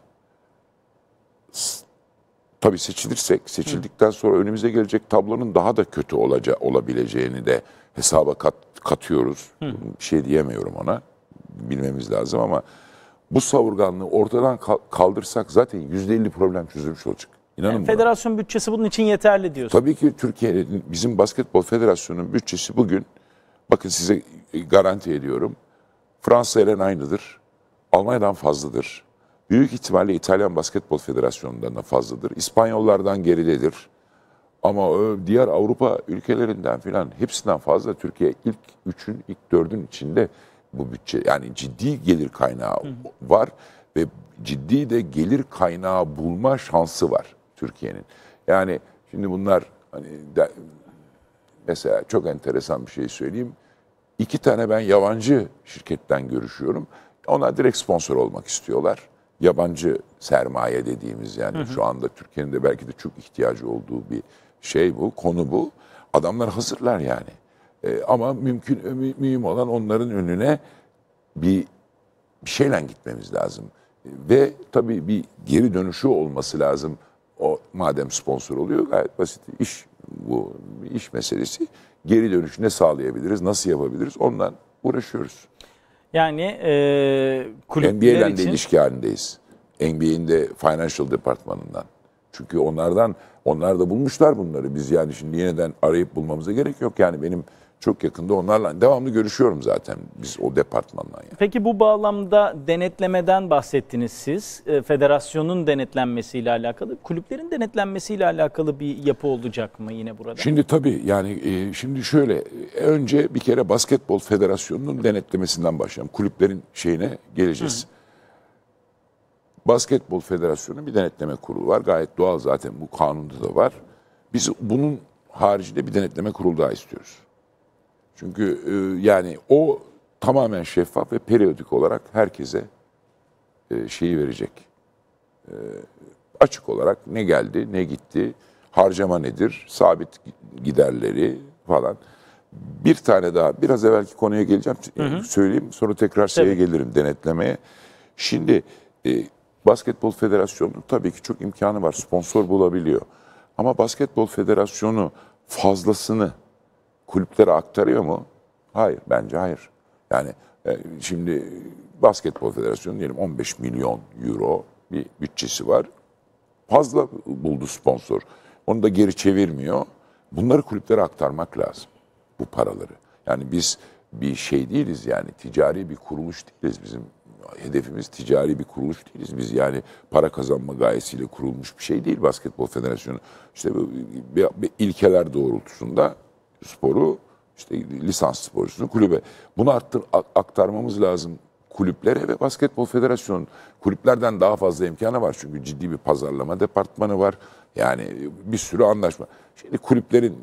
tabii seçilirsek, seçildikten sonra önümüze gelecek tablonun daha da kötü olaca, olabileceğini de hesaba kat, katıyoruz. Hı. Bir şey diyemiyorum ona. Bilmemiz lazım ama bu savurganlığı ortadan kaldırsak zaten %50 problem çözülmüş olacak. İnanın yani buna. federasyon bütçesi bunun için yeterli diyorsun. Tabii ki Türkiye'nin bizim basketbol federasyonunun bütçesi bugün bakın size garanti ediyorum Fransa ile aynıdır. Almanya'dan fazladır. Büyük ihtimalle İtalyan Basketbol Federasyonu'ndan da fazladır. İspanyollardan geridedir. Ama e, diğer Avrupa ülkelerinden filan hepsinden fazla Türkiye ilk üçün, ilk dördün içinde bu bütçe yani ciddi gelir kaynağı var ve ciddi de gelir kaynağı bulma şansı var Türkiye'nin. Yani şimdi bunlar hani de, mesela çok enteresan bir şey söyleyeyim. İki tane ben yabancı şirketten görüşüyorum. Ona direkt sponsor olmak istiyorlar. Yabancı sermaye dediğimiz yani hı hı. şu anda Türkiye'nin de belki de çok ihtiyacı olduğu bir şey bu, konu bu. Adamlar hazırlar yani. E, ama mümkün e, mühim olan onların önüne bir bir şeyle gitmemiz lazım. Ve tabii bir geri dönüşü olması lazım. O madem sponsor oluyor gayet basit iş bu iş meselesi geri dönüş ne sağlayabiliriz, nasıl yapabiliriz ondan uğraşıyoruz. Yani e, kulüpler NBA'den için... de ilişki halindeyiz. NBA'in de financial departmanından. Çünkü onlardan, onlar da bulmuşlar bunları. Biz yani şimdi yeniden arayıp bulmamıza gerek yok. Yani benim çok yakında onlarla devamlı görüşüyorum zaten biz o departmanla. Yani. Peki bu bağlamda denetlemeden bahsettiniz siz. Ee, federasyonun denetlenmesiyle alakalı, kulüplerin denetlenmesiyle alakalı bir yapı olacak mı yine burada? Şimdi tabii yani e, şimdi şöyle e, önce bir kere basketbol federasyonunun denetlemesinden başlayalım. Kulüplerin şeyine geleceğiz. Hı. Basketbol federasyonu bir denetleme kurulu var. Gayet doğal zaten bu kanunda da var. Biz bunun haricinde bir denetleme kurulu daha istiyoruz. Çünkü e, yani o tamamen şeffaf ve periyodik olarak herkese e, şeyi verecek. E, açık olarak ne geldi, ne gitti, harcama nedir, sabit giderleri falan. Bir tane daha, biraz evvelki konuya geleceğim, hı hı. söyleyeyim sonra tekrar şeye tabii. gelirim denetlemeye. Şimdi e, Basketbol federasyonu tabii ki çok imkanı var, sponsor bulabiliyor. Ama Basketbol Federasyonu fazlasını kulüplere aktarıyor mu? Hayır, bence hayır. Yani e, şimdi Basketbol Federasyonu diyelim 15 milyon euro bir bütçesi var. Fazla buldu sponsor. Onu da geri çevirmiyor. Bunları kulüplere aktarmak lazım. Bu paraları. Yani biz bir şey değiliz yani ticari bir kuruluş değiliz bizim hedefimiz ticari bir kuruluş değiliz biz yani para kazanma gayesiyle kurulmuş bir şey değil basketbol federasyonu işte bu ilkeler doğrultusunda sporu işte lisans sporcusunu kulübe. Bunu arttır, aktarmamız lazım kulüplere ve basketbol federasyonu kulüplerden daha fazla imkanı var. Çünkü ciddi bir pazarlama departmanı var. Yani bir sürü anlaşma. Şimdi kulüplerin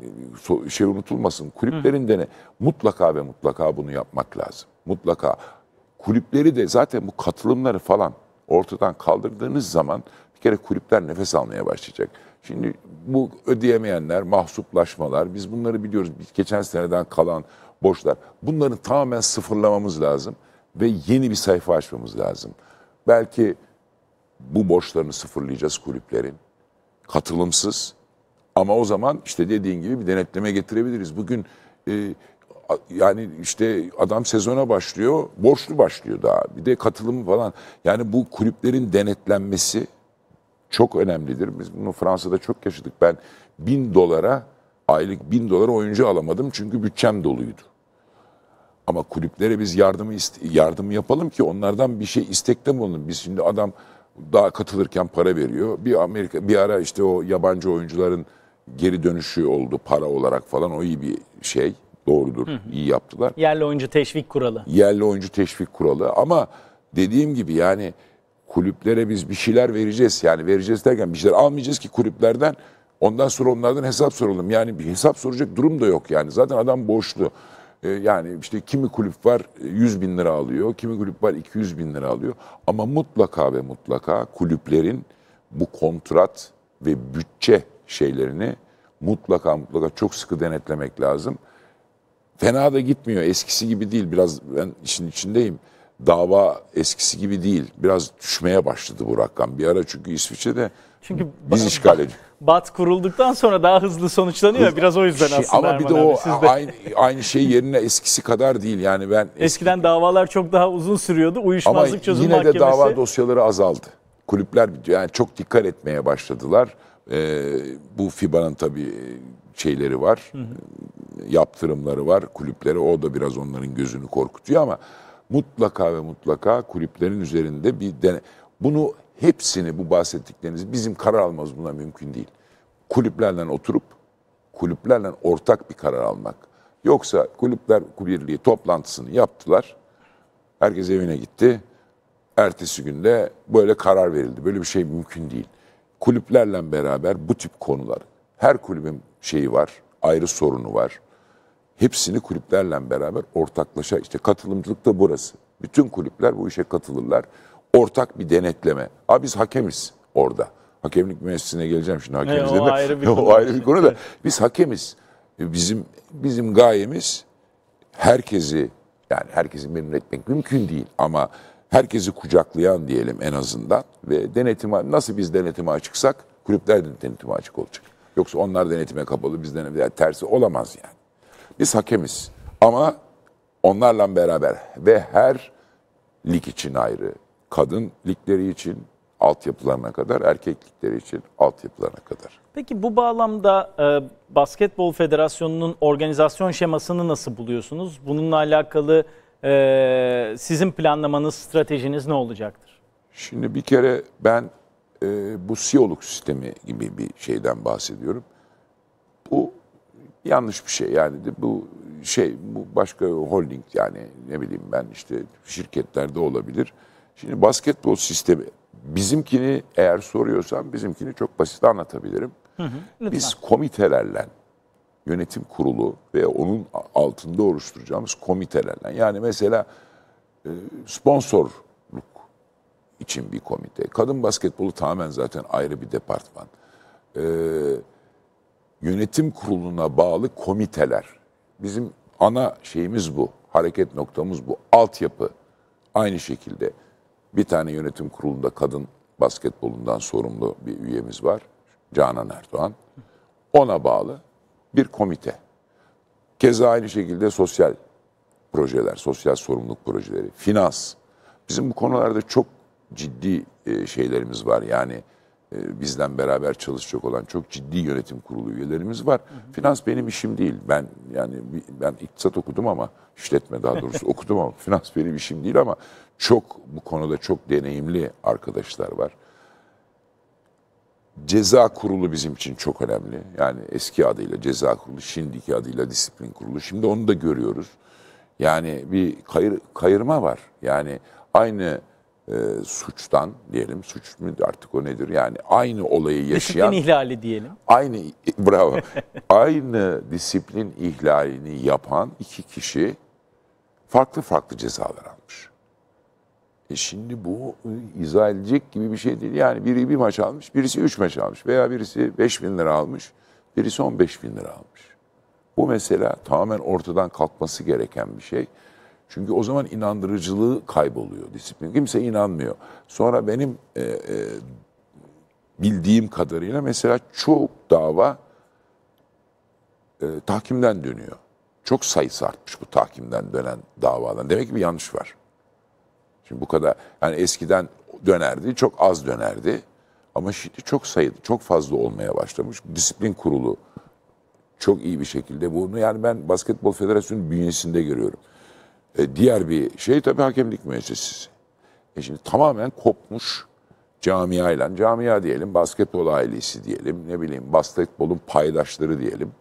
şey unutulmasın. Kulüplerin de ne? Mutlaka ve mutlaka bunu yapmak lazım. Mutlaka. Kulüpleri de zaten bu katılımları falan ortadan kaldırdığınız zaman bir kere kulüpler nefes almaya başlayacak. Şimdi bu ödeyemeyenler, mahsuplaşmalar, biz bunları biliyoruz. Geçen seneden kalan borçlar. Bunların tamamen sıfırlamamız lazım ve yeni bir sayfa açmamız lazım. Belki bu borçlarını sıfırlayacağız kulüplerin. Katılımsız ama o zaman işte dediğin gibi bir denetleme getirebiliriz. Bugün e, yani işte adam sezona başlıyor, borçlu başlıyor daha. Bir de katılımı falan. Yani bu kulüplerin denetlenmesi çok önemlidir. Biz bunu Fransa'da çok yaşadık. Ben bin dolara aylık bin dolara oyuncu alamadım çünkü bütçem doluydu. Ama kulüplere biz yardımı yardım yapalım ki onlardan bir şey istekte bulunun. Biz şimdi adam daha katılırken para veriyor. Bir Amerika bir ara işte o yabancı oyuncuların geri dönüşü oldu para olarak falan o iyi bir şey. Doğrudur. Hı hı. İyi yaptılar. Yerli oyuncu teşvik kuralı. Yerli oyuncu teşvik kuralı ama dediğim gibi yani kulüplere biz bir şeyler vereceğiz. Yani vereceğiz derken bir şeyler almayacağız ki kulüplerden. Ondan sonra onlardan hesap soralım. Yani bir hesap soracak durum da yok yani. Zaten adam borçlu. Ee, yani işte kimi kulüp var 100 e, bin lira alıyor, kimi kulüp var 200 bin lira alıyor. Ama mutlaka ve mutlaka kulüplerin bu kontrat ve bütçe şeylerini mutlaka mutlaka çok sıkı denetlemek lazım. Fena da gitmiyor. Eskisi gibi değil. Biraz ben işin içindeyim dava eskisi gibi değil. Biraz düşmeye başladı bu rakam. Bir ara çünkü İsviçre'de çünkü biz işgal ediyoruz. Bat kurulduktan sonra daha hızlı sonuçlanıyor. Biraz o yüzden şey, aslında. Ama bir de o sizde. aynı, aynı şey yerine eskisi kadar değil. Yani ben eski, eskiden davalar çok daha uzun sürüyordu. Uyuşmazlık ama çözüm yine de dava dosyaları azaldı. Kulüpler yani çok dikkat etmeye başladılar. Ee, bu FIBA'nın tabii e, şeyleri var. Hı hı. Yaptırımları var kulüplere. O da biraz onların gözünü korkutuyor ama mutlaka ve mutlaka kulüplerin üzerinde bir dene. Bunu hepsini bu bahsettikleriniz bizim karar almamız buna mümkün değil. Kulüplerle oturup kulüplerle ortak bir karar almak. Yoksa kulüpler birliği toplantısını yaptılar. Herkes evine gitti. Ertesi günde böyle karar verildi. Böyle bir şey mümkün değil. Kulüplerle beraber bu tip konular. Her kulübün şeyi var, ayrı sorunu var hepsini kulüplerle beraber ortaklaşa işte katılımcılık da burası. Bütün kulüpler bu işe katılırlar. Ortak bir denetleme. Aa biz hakemiz orada. Hakemlik müessesine geleceğim şimdi hakemiz e, o dedim. Ayrı bir o konu ayrı bir konu da biz hakemiz. E, bizim bizim gayemiz herkesi yani herkesi memnun etmek mümkün değil ama herkesi kucaklayan diyelim en azından ve denetime nasıl biz denetime açıksak kulüpler de denetime açık olacak. Yoksa onlar denetime kapalı biz denetime yani tersi olamaz yani. Biz hakemiz ama onlarla beraber ve her lig için ayrı. Kadın ligleri için, altyapılarına kadar, erkeklikleri için altyapılarına kadar. Peki bu bağlamda e, Basketbol Federasyonu'nun organizasyon şemasını nasıl buluyorsunuz? Bununla alakalı e, sizin planlamanız, stratejiniz ne olacaktır? Şimdi bir kere ben e, bu siyoluk sistemi gibi bir şeyden bahsediyorum yanlış bir şey yani de bu şey bu başka holding yani ne bileyim ben işte şirketlerde olabilir. Şimdi basketbol sistemi bizimkini eğer soruyorsan bizimkini çok basit anlatabilirim. Hı hı, Biz komitelerle yönetim kurulu ve onun altında oluşturacağımız komitelerle yani mesela e, sponsorluk için bir komite. Kadın basketbolu tamamen zaten ayrı bir departman. Ee, yönetim kuruluna bağlı komiteler. Bizim ana şeyimiz bu, hareket noktamız bu. Altyapı aynı şekilde bir tane yönetim kurulunda kadın basketbolundan sorumlu bir üyemiz var. Canan Erdoğan. Ona bağlı bir komite. Keza aynı şekilde sosyal projeler, sosyal sorumluluk projeleri, finans. Bizim bu konularda çok ciddi e, şeylerimiz var. Yani ee, bizden beraber çalışacak olan çok ciddi yönetim kurulu üyelerimiz var. Hı hı. Finans benim işim değil. Ben yani ben iktisat okudum ama işletme daha doğrusu okudum ama finans benim işim değil ama çok bu konuda çok deneyimli arkadaşlar var. Ceza kurulu bizim için çok önemli. Yani eski adıyla ceza kurulu, şimdiki adıyla disiplin kurulu. Şimdi onu da görüyoruz. Yani bir kayır, kayırma var. Yani aynı e, suçtan diyelim suç mü artık o nedir yani aynı olayı yaşayan disiplin ihlali diyelim. Aynı bravo. aynı disiplin ihlalini yapan iki kişi farklı farklı cezalar almış. E şimdi bu izah edilecek gibi bir şey değil. Yani biri bir maç almış, birisi üç maç almış veya birisi beş bin lira almış, birisi on beş bin lira almış. Bu mesela tamamen ortadan kalkması gereken bir şey. Çünkü o zaman inandırıcılığı kayboluyor disiplin. Kimse inanmıyor. Sonra benim e, e, bildiğim kadarıyla mesela çok dava e, tahkimden dönüyor. Çok sayısı artmış bu tahkimden dönen davadan. Demek ki bir yanlış var. Şimdi bu kadar yani eskiden dönerdi, çok az dönerdi. Ama şimdi çok sayıda, çok fazla olmaya başlamış. Disiplin kurulu çok iyi bir şekilde bunu yani ben Basketbol Federasyonu bünyesinde görüyorum. E, diğer bir şey tabii hakemlik müessesesi. E şimdi tamamen kopmuş camiayla, camia diyelim, basketbol ailesi diyelim, ne bileyim basketbolun paydaşları diyelim.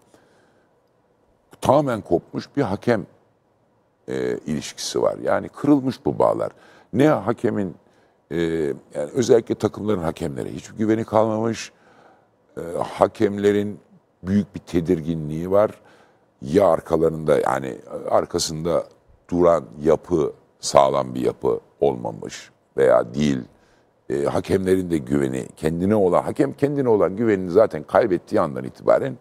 Tamamen kopmuş bir hakem e, ilişkisi var. Yani kırılmış bu bağlar. Ne hakemin, e, yani özellikle takımların hakemlere hiç güveni kalmamış. E, hakemlerin büyük bir tedirginliği var. Ya arkalarında yani arkasında duran yapı sağlam bir yapı olmamış veya değil. E, hakemlerin de güveni, kendine olan, hakem kendine olan güvenini zaten kaybettiği andan itibaren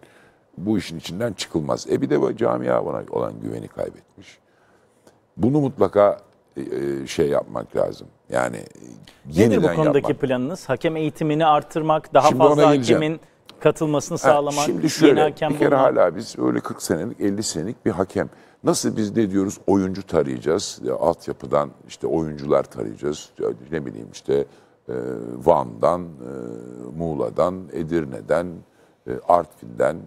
bu işin içinden çıkılmaz. E bir de bu camia buna olan güveni kaybetmiş. Bunu mutlaka e, e şey yapmak lazım. Yani yeniden Nedir bu konudaki yapmak. planınız? Hakem eğitimini artırmak, daha Şimdi fazla hakemin katılmasını sağlamak, ha, şimdi şöyle, yeni hakem bir kere bulmak. hala biz öyle 40 senelik, 50 senelik bir hakem Nasıl biz ne diyoruz? Oyuncu tarayacağız. Ya, altyapıdan işte oyuncular tarayacağız. Ya, ne bileyim işte e, Van'dan, e, Muğla'dan, Edirne'den, e, Artvin'den, e,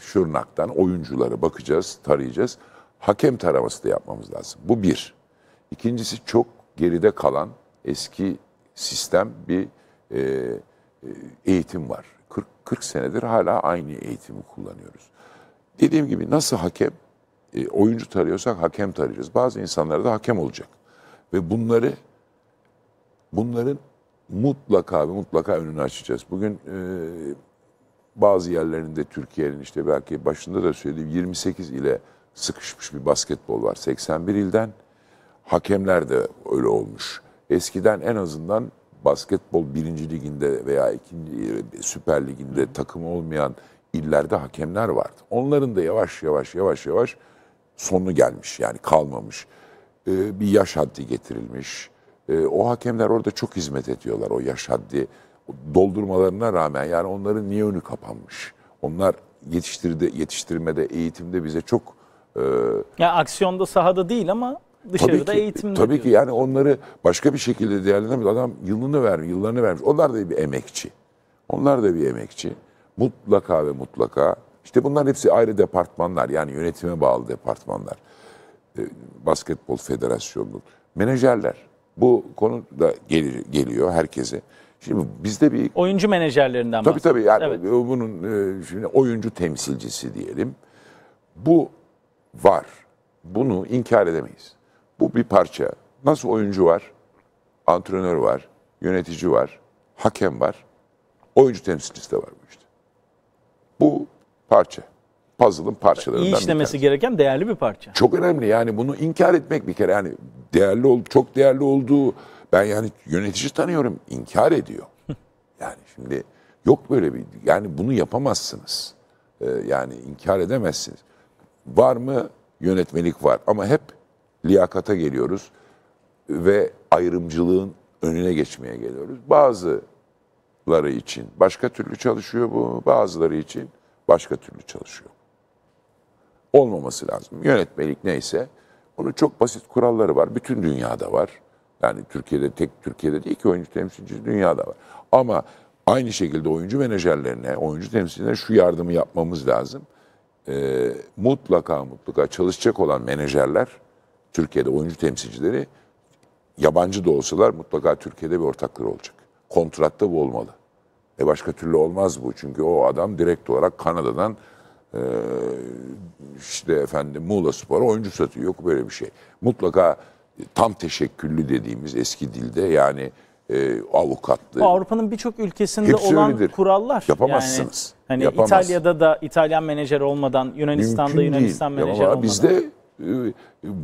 Şırnak'tan oyunculara bakacağız, tarayacağız. Hakem taraması da yapmamız lazım. Bu bir. İkincisi çok geride kalan eski sistem bir e, e eğitim var. 40, 40 senedir hala aynı eğitimi kullanıyoruz. Dediğim gibi nasıl hakem e, oyuncu tarıyorsak hakem tarayacağız. Bazı insanlara da hakem olacak. Ve bunları bunların mutlaka ve mutlaka önünü açacağız. Bugün e, bazı yerlerinde Türkiye'nin işte belki başında da söylediğim 28 ile sıkışmış bir basketbol var. 81 ilden hakemler de öyle olmuş. Eskiden en azından basketbol birinci liginde veya ikinci e, süper liginde takım olmayan illerde hakemler vardı. Onların da yavaş yavaş yavaş yavaş sonu gelmiş yani kalmamış. E, bir yaş haddi getirilmiş. E, o hakemler orada çok hizmet ediyorlar o yaş haddi doldurmalarına rağmen yani onların niye önü kapanmış? Onlar yetiştirdi, yetiştirmede, eğitimde bize çok... E, ya aksiyonda sahada değil ama dışarıda tabii ki, eğitimde. Tabii diyor. ki yani onları başka bir şekilde değerlendirmiyor. Adam yılını vermiş, yıllarını vermiş. Onlar da bir emekçi. Onlar da bir emekçi. Mutlaka ve mutlaka işte bunlar hepsi ayrı departmanlar yani yönetime bağlı departmanlar. Ee, basketbol Federasyonu, Menajerler. Bu konu da geliyor herkese. Şimdi bizde bir oyuncu menajerlerinden tabii tabii yani evet. bunun e, şimdi oyuncu temsilcisi diyelim. Bu var. Bunu inkar edemeyiz. Bu bir parça. Nasıl oyuncu var? Antrenör var, yönetici var, hakem var. Oyuncu temsilcisi de var bu işte. Bu Parça. Puzzle'ın parçalarından İyi işlemesi gereken değerli bir parça. Çok önemli yani bunu inkar etmek bir kere yani değerli ol, çok değerli olduğu ben yani yönetici tanıyorum inkar ediyor. yani şimdi yok böyle bir yani bunu yapamazsınız. Ee, yani inkar edemezsiniz. Var mı? Yönetmelik var ama hep liyakata geliyoruz ve ayrımcılığın önüne geçmeye geliyoruz. Bazıları için başka türlü çalışıyor bu, bazıları için başka türlü çalışıyor. Olmaması lazım. Yönetmelik neyse onun çok basit kuralları var. Bütün dünyada var. Yani Türkiye'de tek Türkiye'de değil ki oyuncu temsilcisi dünyada var. Ama aynı şekilde oyuncu menajerlerine, oyuncu temsilcilerine şu yardımı yapmamız lazım. Ee, mutlaka mutlaka çalışacak olan menajerler, Türkiye'de oyuncu temsilcileri yabancı da olsalar mutlaka Türkiye'de bir ortakları olacak. Kontratta bu olmalı. E başka türlü olmaz bu. Çünkü o adam direkt olarak Kanada'dan e, işte efendim Muğla Spor'a oyuncu satıyor. Yok böyle bir şey. Mutlaka tam teşekküllü dediğimiz eski dilde yani e, avukatlığı. Avrupa'nın birçok ülkesinde Hepsi olan öyledir. kurallar. Yapamazsınız. Yani, hani Yapamaz. İtalya'da da İtalyan menajer olmadan, Yunanistan'da Mümkün Yunanistan değil. menajer Yapamaz. olmadan. Bizde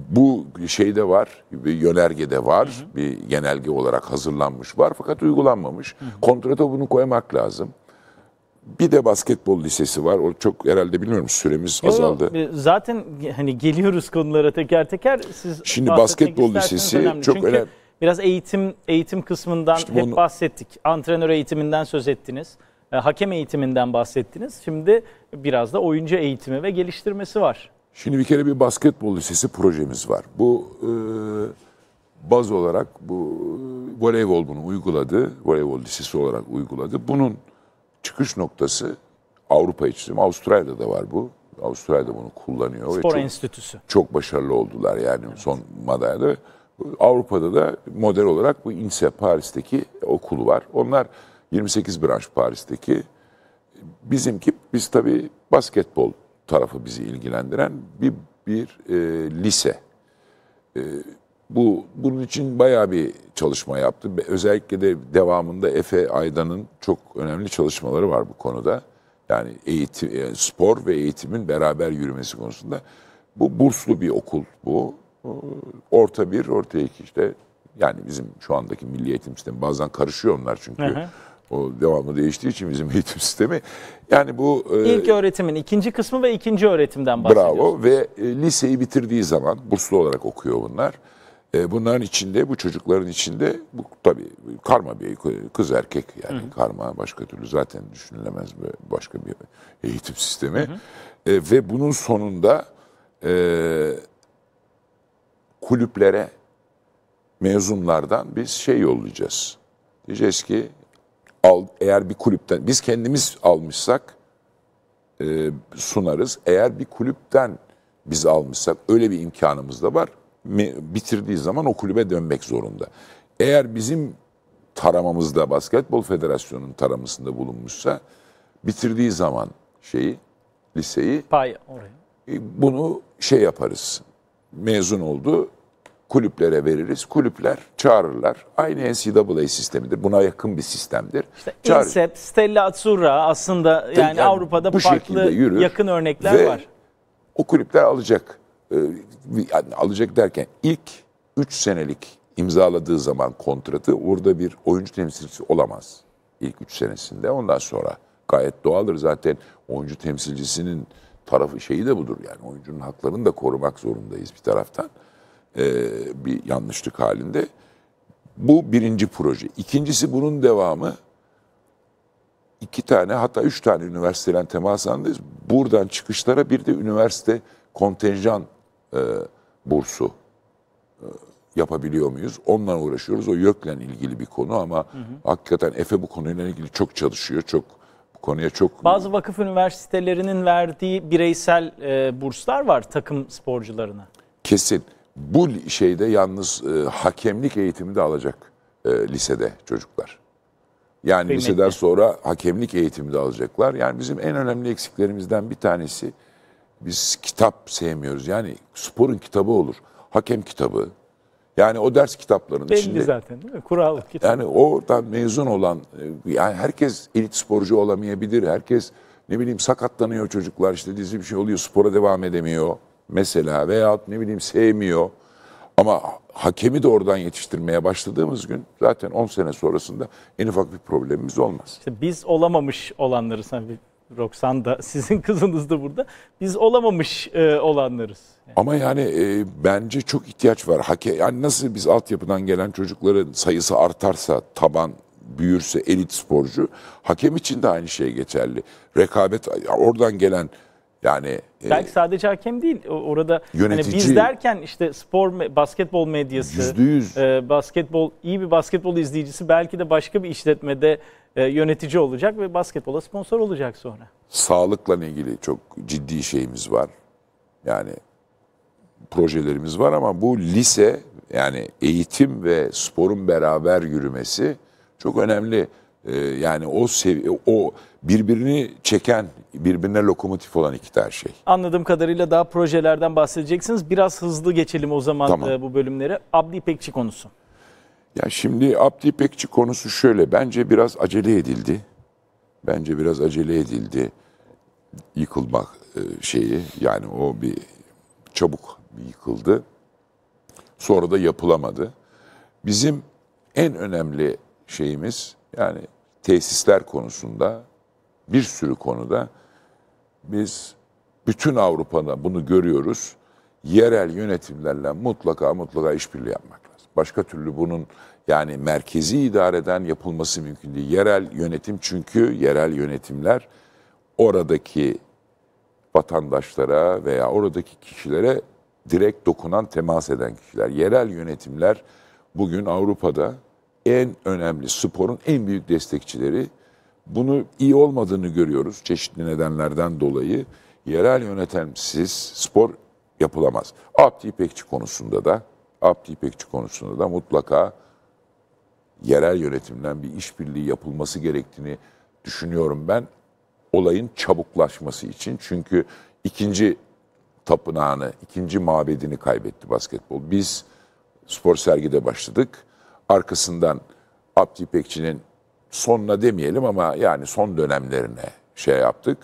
bu şeyde var, bir yönergede var, hı hı. bir genelge olarak hazırlanmış var fakat uygulanmamış. Hı hı. Kontrata bunu koymak lazım. Bir de basketbol lisesi var. O çok herhalde bilmiyorum süremiz Yo, azaldı. E, zaten hani geliyoruz konulara teker teker. Siz Şimdi basketbol lisesi önemli. çok Çünkü önemli. Biraz eğitim eğitim kısmından işte hep onu... bahsettik. Antrenör eğitiminden söz ettiniz. E, hakem eğitiminden bahsettiniz. Şimdi biraz da oyuncu eğitimi ve geliştirmesi var. Şimdi bir kere bir basketbol lisesi projemiz var. Bu e, baz olarak bu e, voleybol bunu uyguladı. Voleybol lisesi olarak uyguladı. Bunun çıkış noktası Avrupa için. Avustralya'da da var bu. Avustralya'da bunu kullanıyor. Spor ve çok, Enstitüsü. Çok başarılı oldular yani evet. son madalyada. Avrupa'da da model olarak bu INSE Paris'teki okulu var. Onlar 28 branş Paris'teki. Bizimki, biz tabii basketbol tarafı bizi ilgilendiren bir bir e, lise. E, bu bunun için bayağı bir çalışma yaptı. Özellikle de devamında Efe Aydan'ın çok önemli çalışmaları var bu konuda. Yani eğitim, e, spor ve eğitimin beraber yürümesi konusunda. Bu burslu bir okul bu. Orta bir, orta iki işte. Yani bizim şu andaki milli eğitim sistemi bazen karışıyor onlar çünkü. Hı hı. O devamlı değiştiği için bizim eğitim sistemi. Yani bu... E, ilk e, öğretimin ikinci kısmı ve ikinci öğretimden bahsediyoruz. Bravo ve e, liseyi bitirdiği zaman burslu olarak okuyor bunlar. E, bunların içinde, bu çocukların içinde bu tabii karma bir kız erkek yani hı hı. karma başka türlü zaten düşünülemez bir, başka bir eğitim sistemi. E, ve bunun sonunda e, kulüplere mezunlardan biz şey yollayacağız. Diyeceğiz ki al, eğer bir kulüpten biz kendimiz almışsak e, sunarız. Eğer bir kulüpten biz almışsak öyle bir imkanımız da var. Bitirdiği zaman o kulübe dönmek zorunda. Eğer bizim taramamızda Basketbol Federasyonu'nun taramasında bulunmuşsa bitirdiği zaman şeyi liseyi pay oraya. E, bunu şey yaparız. Mezun oldu kulüplere veririz. Kulüpler çağırırlar. Aynı NCAA sistemidir. Buna yakın bir sistemdir. İşte Çağırır. INSEP, Stella Azzurra aslında yani, yani Avrupa'da bu farklı yürür yakın örnekler ve var. O kulüpler alacak. Ee, yani alacak derken ilk 3 senelik imzaladığı zaman kontratı orada bir oyuncu temsilcisi olamaz. İlk 3 senesinde ondan sonra gayet doğaldır zaten oyuncu temsilcisinin tarafı şeyi de budur yani oyuncunun haklarını da korumak zorundayız bir taraftan e, bir yanlışlık halinde. Bu birinci proje. İkincisi bunun devamı iki tane hatta üç tane üniversiteyle temas halindeyiz. Buradan çıkışlara bir de üniversite kontenjan e, bursu e, yapabiliyor muyuz? Onunla uğraşıyoruz. O YÖK'le ilgili bir konu ama hı hı. hakikaten Efe bu konuyla ilgili çok çalışıyor. Çok bu konuya çok Bazı vakıf üniversitelerinin verdiği bireysel e, burslar var takım sporcularına. Kesin bu şeyde yalnız e, hakemlik eğitimi de alacak e, lisede çocuklar. Yani Kıymetli. liseden sonra hakemlik eğitimi de alacaklar. Yani bizim en önemli eksiklerimizden bir tanesi biz kitap sevmiyoruz. Yani sporun kitabı olur. Hakem kitabı. Yani o ders kitaplarının Belli içinde. zaten değil mi? Kural kitabı. Yani oradan mezun olan e, yani herkes elit sporcu olamayabilir. Herkes ne bileyim sakatlanıyor çocuklar işte dizi bir şey oluyor spora devam edemiyor mesela veyahut ne bileyim sevmiyor ama hakemi de oradan yetiştirmeye başladığımız gün zaten 10 sene sonrasında en ufak bir problemimiz olmaz. İşte biz olamamış olanları sen hani bir Roxan da sizin kızınız da burada. Biz olamamış e, olanlarız. Yani. Ama yani e, bence çok ihtiyaç var. Hake, yani nasıl biz altyapıdan gelen çocukların sayısı artarsa, taban büyürse elit sporcu, hakem için de aynı şey geçerli. Rekabet oradan gelen yani e, belki e, sadece hakem değil orada hani yönetici, hani biz derken işte spor basketbol medyası %100. E, basketbol iyi bir basketbol izleyicisi belki de başka bir işletmede e, yönetici olacak ve basketbola sponsor olacak sonra. Sağlıkla ilgili çok ciddi şeyimiz var. Yani projelerimiz var ama bu lise yani eğitim ve sporun beraber yürümesi çok önemli. Ee, yani o sevi- o birbirini çeken, birbirine lokomotif olan iki tane şey. Anladığım kadarıyla daha projelerden bahsedeceksiniz. Biraz hızlı geçelim o zaman Tamam. E, bu bölümlere. Abdi İpekçi konusu. Ya şimdi Abdi İpekçi konusu şöyle. Bence biraz acele edildi. Bence biraz acele edildi. Yıkılmak e, şeyi yani o bir çabuk yıkıldı. Sonra da yapılamadı. Bizim en önemli şeyimiz yani tesisler konusunda bir sürü konuda biz bütün Avrupa'da bunu görüyoruz. Yerel yönetimlerle mutlaka mutlaka işbirliği yapmak lazım. Başka türlü bunun yani merkezi idareden yapılması mümkün değil. Yerel yönetim çünkü yerel yönetimler oradaki vatandaşlara veya oradaki kişilere direkt dokunan, temas eden kişiler. Yerel yönetimler bugün Avrupa'da en önemli sporun en büyük destekçileri. Bunu iyi olmadığını görüyoruz çeşitli nedenlerden dolayı. Yerel yönetimsiz spor yapılamaz. Abdi İpekçi konusunda da Abdi İpekçi konusunda da mutlaka yerel yönetimden bir işbirliği yapılması gerektiğini düşünüyorum ben. Olayın çabuklaşması için. Çünkü ikinci tapınağını, ikinci mabedini kaybetti basketbol. Biz spor sergide başladık arkasından Abdi İpekçi'nin sonuna demeyelim ama yani son dönemlerine şey yaptık.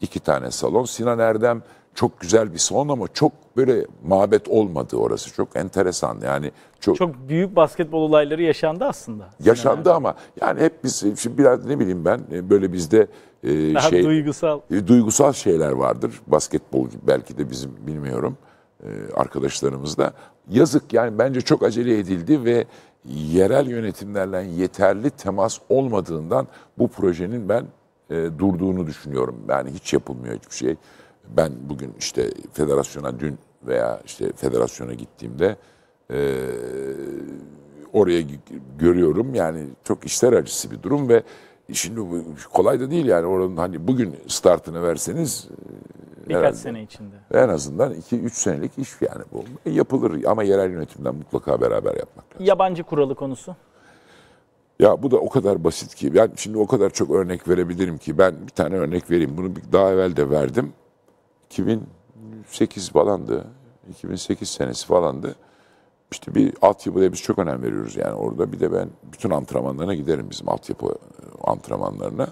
İki tane salon. Sinan Erdem çok güzel bir salon ama çok böyle mabet olmadı orası. Çok enteresan yani. Çok, çok büyük basketbol olayları yaşandı aslında. Yaşandı Sinan ama yani hep biz şimdi biraz ne bileyim ben e, böyle bizde e, Daha şey duygusal e, duygusal şeyler vardır. Basketbol belki de bizim bilmiyorum e, arkadaşlarımızda. Yazık yani bence çok acele edildi ve yerel yönetimlerle yeterli temas olmadığından bu projenin ben e, durduğunu düşünüyorum. Yani hiç yapılmıyor hiçbir şey. Ben bugün işte federasyona dün veya işte federasyona gittiğimde e, oraya görüyorum. Yani çok işler acısı bir durum ve şimdi kolay da değil yani oranın hani bugün startını verseniz Birkaç herhalde. sene içinde. En azından 2-3 senelik iş yani bu. yapılır ama yerel yönetimden mutlaka beraber yapmak lazım. Yabancı kuralı konusu? Ya bu da o kadar basit ki. Ben şimdi o kadar çok örnek verebilirim ki. Ben bir tane örnek vereyim. Bunu daha evvel de verdim. 2008 falandı. 2008 senesi falandı. İşte bir altyapıya biz çok önem veriyoruz yani orada. Bir de ben bütün antrenmanlarına giderim bizim altyapı antrenmanlarına.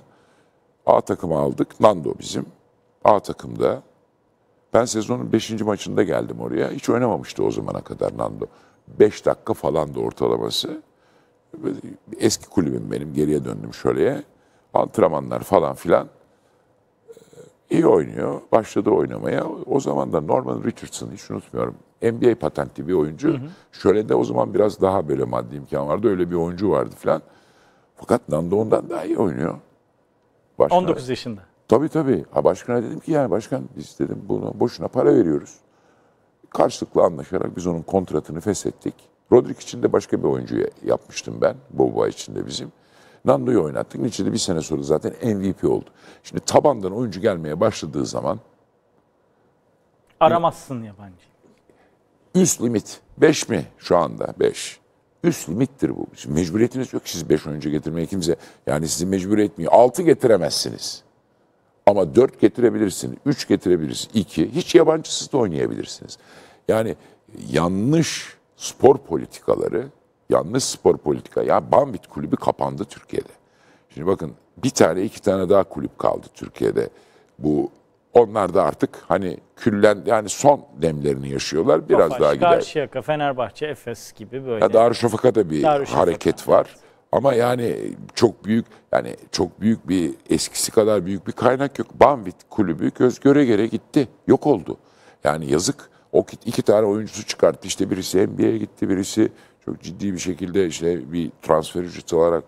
A takımı aldık. Nando bizim. A takımda. Ben sezonun 5. maçında geldim oraya. Hiç oynamamıştı o zamana kadar Nando. 5 dakika falan da ortalaması. Eski kulübüm benim geriye döndüm şöyleye. Antrenmanlar falan filan. Ee, iyi oynuyor. Başladı oynamaya. O zaman da Norman Richardson hiç unutmuyorum. NBA patentli bir oyuncu. Hı hı. Şöyle de o zaman biraz daha böyle maddi imkan vardı. Öyle bir oyuncu vardı filan. Fakat Nando ondan daha iyi oynuyor. Başına. 19 yaşında. Tabii tabii. Ha, başkana dedim ki yani başkan biz dedim bunu boşuna para veriyoruz. Karşılıklı anlaşarak biz onun kontratını feshettik. Rodrik için de başka bir oyuncu yapmıştım ben. Boba için de bizim. Nando'yu oynattık. Nietzsche'de bir sene sonra zaten MVP oldu. Şimdi tabandan oyuncu gelmeye başladığı zaman aramazsın yabancı. Üst limit 5 mi şu anda? 5. Üst limittir bu. Şimdi mecburiyetiniz yok siz 5 oyuncu getirmeye kimse. Yani sizi mecbur etmiyor. 6 getiremezsiniz. Ama dört getirebilirsin, üç getirebilirsin, iki. Hiç yabancısız da oynayabilirsiniz. Yani yanlış spor politikaları, yanlış spor politika. Ya Bambit kulübü kapandı Türkiye'de. Şimdi bakın bir tane iki tane daha kulüp kaldı Türkiye'de. Bu onlar da artık hani küllen yani son demlerini yaşıyorlar. Biraz Tofaş, daha gider. Karşıyaka, Fenerbahçe, Efes gibi böyle. Ya Darüşşafaka'da bir Darüşşafaka, hareket var. Evet. Ama yani çok büyük yani çok büyük bir eskisi kadar büyük bir kaynak yok. Banvit kulübü göz göre göre gitti. Yok oldu. Yani yazık. O iki tane oyuncusu çıkarttı. İşte birisi NBA'ye gitti. Birisi çok ciddi bir şekilde işte bir transfer ücreti olarak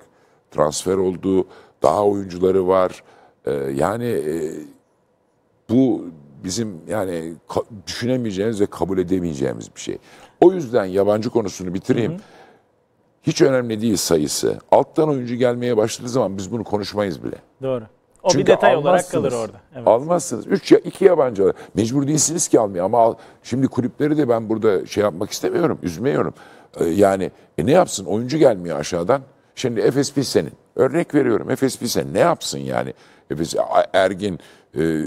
transfer oldu. daha oyuncuları var. Ee, yani e, bu bizim yani düşünemeyeceğimiz ve kabul edemeyeceğimiz bir şey. O yüzden yabancı konusunu bitireyim. Hı hı. Hiç önemli değil sayısı. Alttan oyuncu gelmeye başladığı zaman biz bunu konuşmayız bile. Doğru. O Çünkü bir detay olarak kalır orada. Evet. Almazsınız. Üç, ya iki yabancı var. Mecbur değilsiniz ki almaya ama al, şimdi kulüpleri de ben burada şey yapmak istemiyorum, üzmüyorum. Ee, yani e ne yapsın? Oyuncu gelmiyor aşağıdan. Şimdi Efes Pilsen'in. Örnek veriyorum. Efes Pilsen ne yapsın yani? Efes Ergin, e,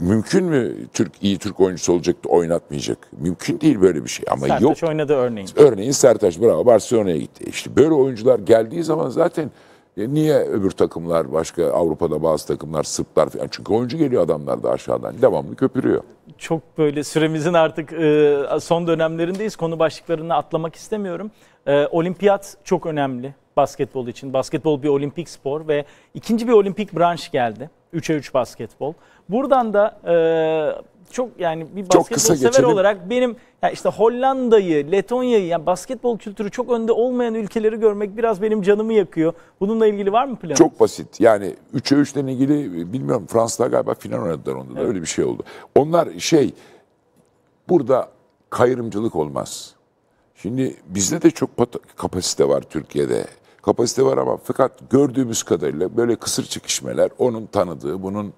mümkün mü Türk iyi Türk oyuncusu olacak da oynatmayacak? Mümkün değil böyle bir şey. Ama Sertaç yok. oynadı örneğin. Örneğin Sertaç bravo Barcelona'ya gitti. E işte böyle oyuncular geldiği zaman zaten e, niye öbür takımlar başka Avrupa'da bazı takımlar Sırplar falan. Çünkü oyuncu geliyor adamlar da aşağıdan devamlı köpürüyor. Çok böyle süremizin artık e, son dönemlerindeyiz. Konu başlıklarını atlamak istemiyorum. E, olimpiyat çok önemli basketbol için. Basketbol bir olimpik spor ve ikinci bir olimpik branş geldi. 3'e 3 basketbol. Buradan da e, çok yani bir basketbol çok kısa sever geçelim. olarak benim yani işte Hollanda'yı, Letonya'yı yani basketbol kültürü çok önde olmayan ülkeleri görmek biraz benim canımı yakıyor. Bununla ilgili var mı planınız? Çok basit. Yani 3'e 3'ten ilgili bilmiyorum Fransa galiba final oynadılar onda da evet. öyle bir şey oldu. Onlar şey burada kayırımcılık olmaz. Şimdi bizde de çok kapasite var Türkiye'de kapasite var ama fakat gördüğümüz kadarıyla böyle kısır çekişmeler onun tanıdığı, bunun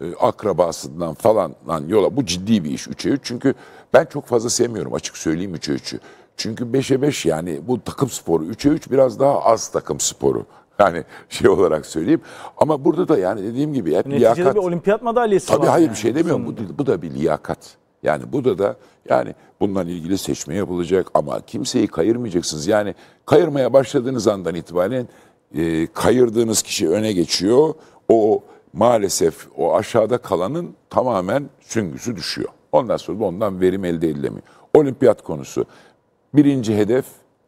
e, akrabasından falan yola bu ciddi bir iş 3'e 3. Çünkü ben çok fazla sevmiyorum açık söyleyeyim 3'e 3'ü. Çünkü 5'e 5 yani bu takım sporu 3'e 3 biraz daha az takım sporu. Yani şey olarak söyleyeyim. Ama burada da yani dediğim gibi hep Neticede liyakat. bir olimpiyat madalyası Tabii var. hayır yani. bir şey demiyorum. Bu, bu da bir liyakat. Yani burada da yani bundan ilgili seçme yapılacak ama kimseyi kayırmayacaksınız. Yani kayırmaya başladığınız andan itibaren e, kayırdığınız kişi öne geçiyor. O maalesef o aşağıda kalanın tamamen süngüsü düşüyor. Ondan sonra da ondan verim elde edilemiyor. Olimpiyat konusu. Birinci hedef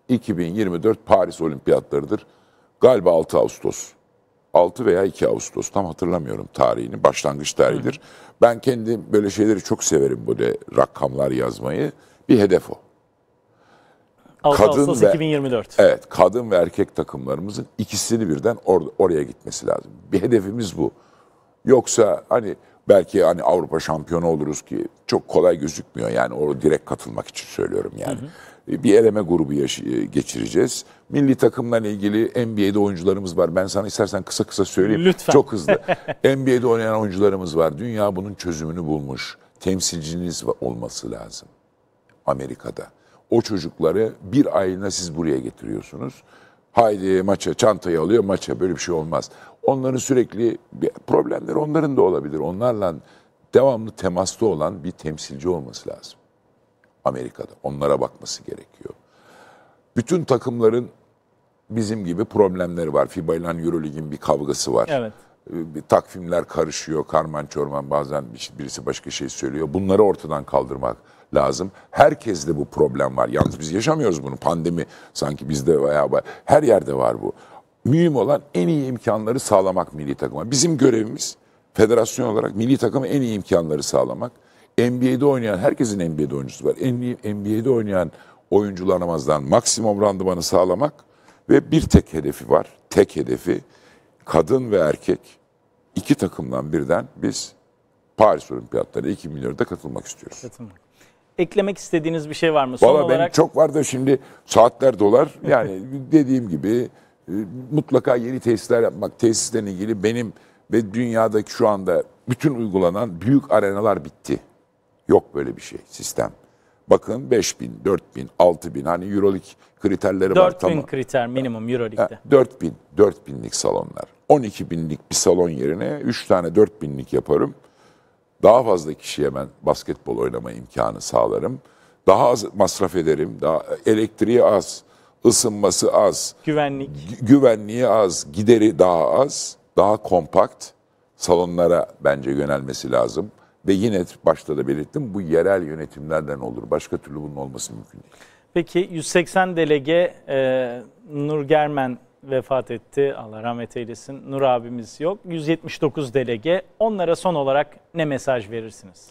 2024 Paris Olimpiyatlarıdır. Galiba 6 Ağustos 6 veya 2 Ağustos tam hatırlamıyorum tarihini. Başlangıç tarihidir. Ben kendim böyle şeyleri çok severim böyle rakamlar yazmayı. Bir hedef o. 6 kadın Ağustos ve, 2024. Evet, kadın ve erkek takımlarımızın ikisini birden or- oraya gitmesi lazım. Bir hedefimiz bu. Yoksa hani belki hani Avrupa şampiyonu oluruz ki çok kolay gözükmüyor yani o direkt katılmak için söylüyorum yani. Hı hı bir eleme grubu e, geçireceğiz. Milli takımla ilgili NBA'de oyuncularımız var. Ben sana istersen kısa kısa söyleyeyim. Lütfen. Çok hızlı. NBA'de oynayan oyuncularımız var. Dünya bunun çözümünü bulmuş. Temsilciniz olması lazım. Amerika'da. O çocukları bir aylığına siz buraya getiriyorsunuz. Haydi maça çantayı alıyor maça böyle bir şey olmaz. Onların sürekli problemleri onların da olabilir. Onlarla devamlı temasta olan bir temsilci olması lazım. Amerika'da. Onlara bakması gerekiyor. Bütün takımların bizim gibi problemleri var. FIBA ile Eurolig'in bir kavgası var. Evet. Ee, bir takvimler karışıyor, karman çorman bazen şey- birisi başka şey söylüyor. Bunları ortadan kaldırmak lazım. Herkeste bu problem var. Yalnız biz yaşamıyoruz bunu. Pandemi sanki bizde veya her yerde var bu. Mühim olan en iyi imkanları sağlamak milli takıma. Bizim görevimiz federasyon olarak milli takıma en iyi imkanları sağlamak. NBA'de oynayan, herkesin NBA'de oyuncusu var. NBA'de oynayan oyuncularımızdan maksimum randımanı sağlamak ve bir tek hedefi var. Tek hedefi kadın ve erkek iki takımdan birden biz Paris Olimpiyatları 2024'de katılmak istiyoruz. Katılmak. Eklemek istediğiniz bir şey var mı? Valla olarak... benim çok var da şimdi saatler dolar. Yani dediğim gibi e, mutlaka yeni tesisler yapmak, tesislerle ilgili benim ve dünyadaki şu anda bütün uygulanan büyük arenalar bitti. Yok böyle bir şey sistem. Bakın 5 bin, 4 bin, 6 bin hani Euroleague kriterleri 4 var. 4 bin tamam. kriter minimum Euroleague'de. 4 bin, 4 binlik salonlar. 12 binlik bir salon yerine 3 tane 4 binlik yaparım. Daha fazla kişiye ben basketbol oynama imkanı sağlarım. Daha az masraf ederim. Daha elektriği az, ısınması az. Güvenlik. Güvenliği az, gideri daha az. Daha kompakt salonlara bence yönelmesi lazım. Ve yine başta da belirttim bu yerel yönetimlerden olur. Başka türlü bunun olması mümkün değil. Peki 180 delege e, Nur Germen vefat etti. Allah rahmet eylesin. Nur abimiz yok. 179 delege. Onlara son olarak ne mesaj verirsiniz?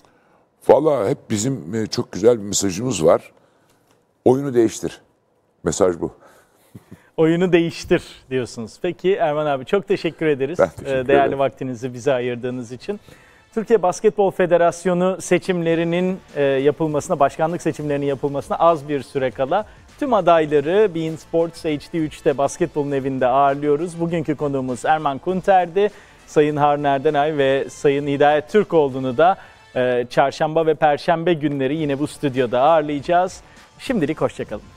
Valla hep bizim e, çok güzel bir mesajımız var. Oyunu değiştir. Mesaj bu. Oyunu değiştir diyorsunuz. Peki Erman abi çok teşekkür ederiz. Ben teşekkür e, Değerli ederim. vaktinizi bize ayırdığınız için. Türkiye Basketbol Federasyonu seçimlerinin e, yapılmasına, başkanlık seçimlerinin yapılmasına az bir süre kala tüm adayları Bein Sports HD3'te basketbolun evinde ağırlıyoruz. Bugünkü konuğumuz Erman Kunter'di. Sayın Harun Erdenay ve Sayın Hidayet Türk olduğunu da e, çarşamba ve perşembe günleri yine bu stüdyoda ağırlayacağız. Şimdilik hoşçakalın.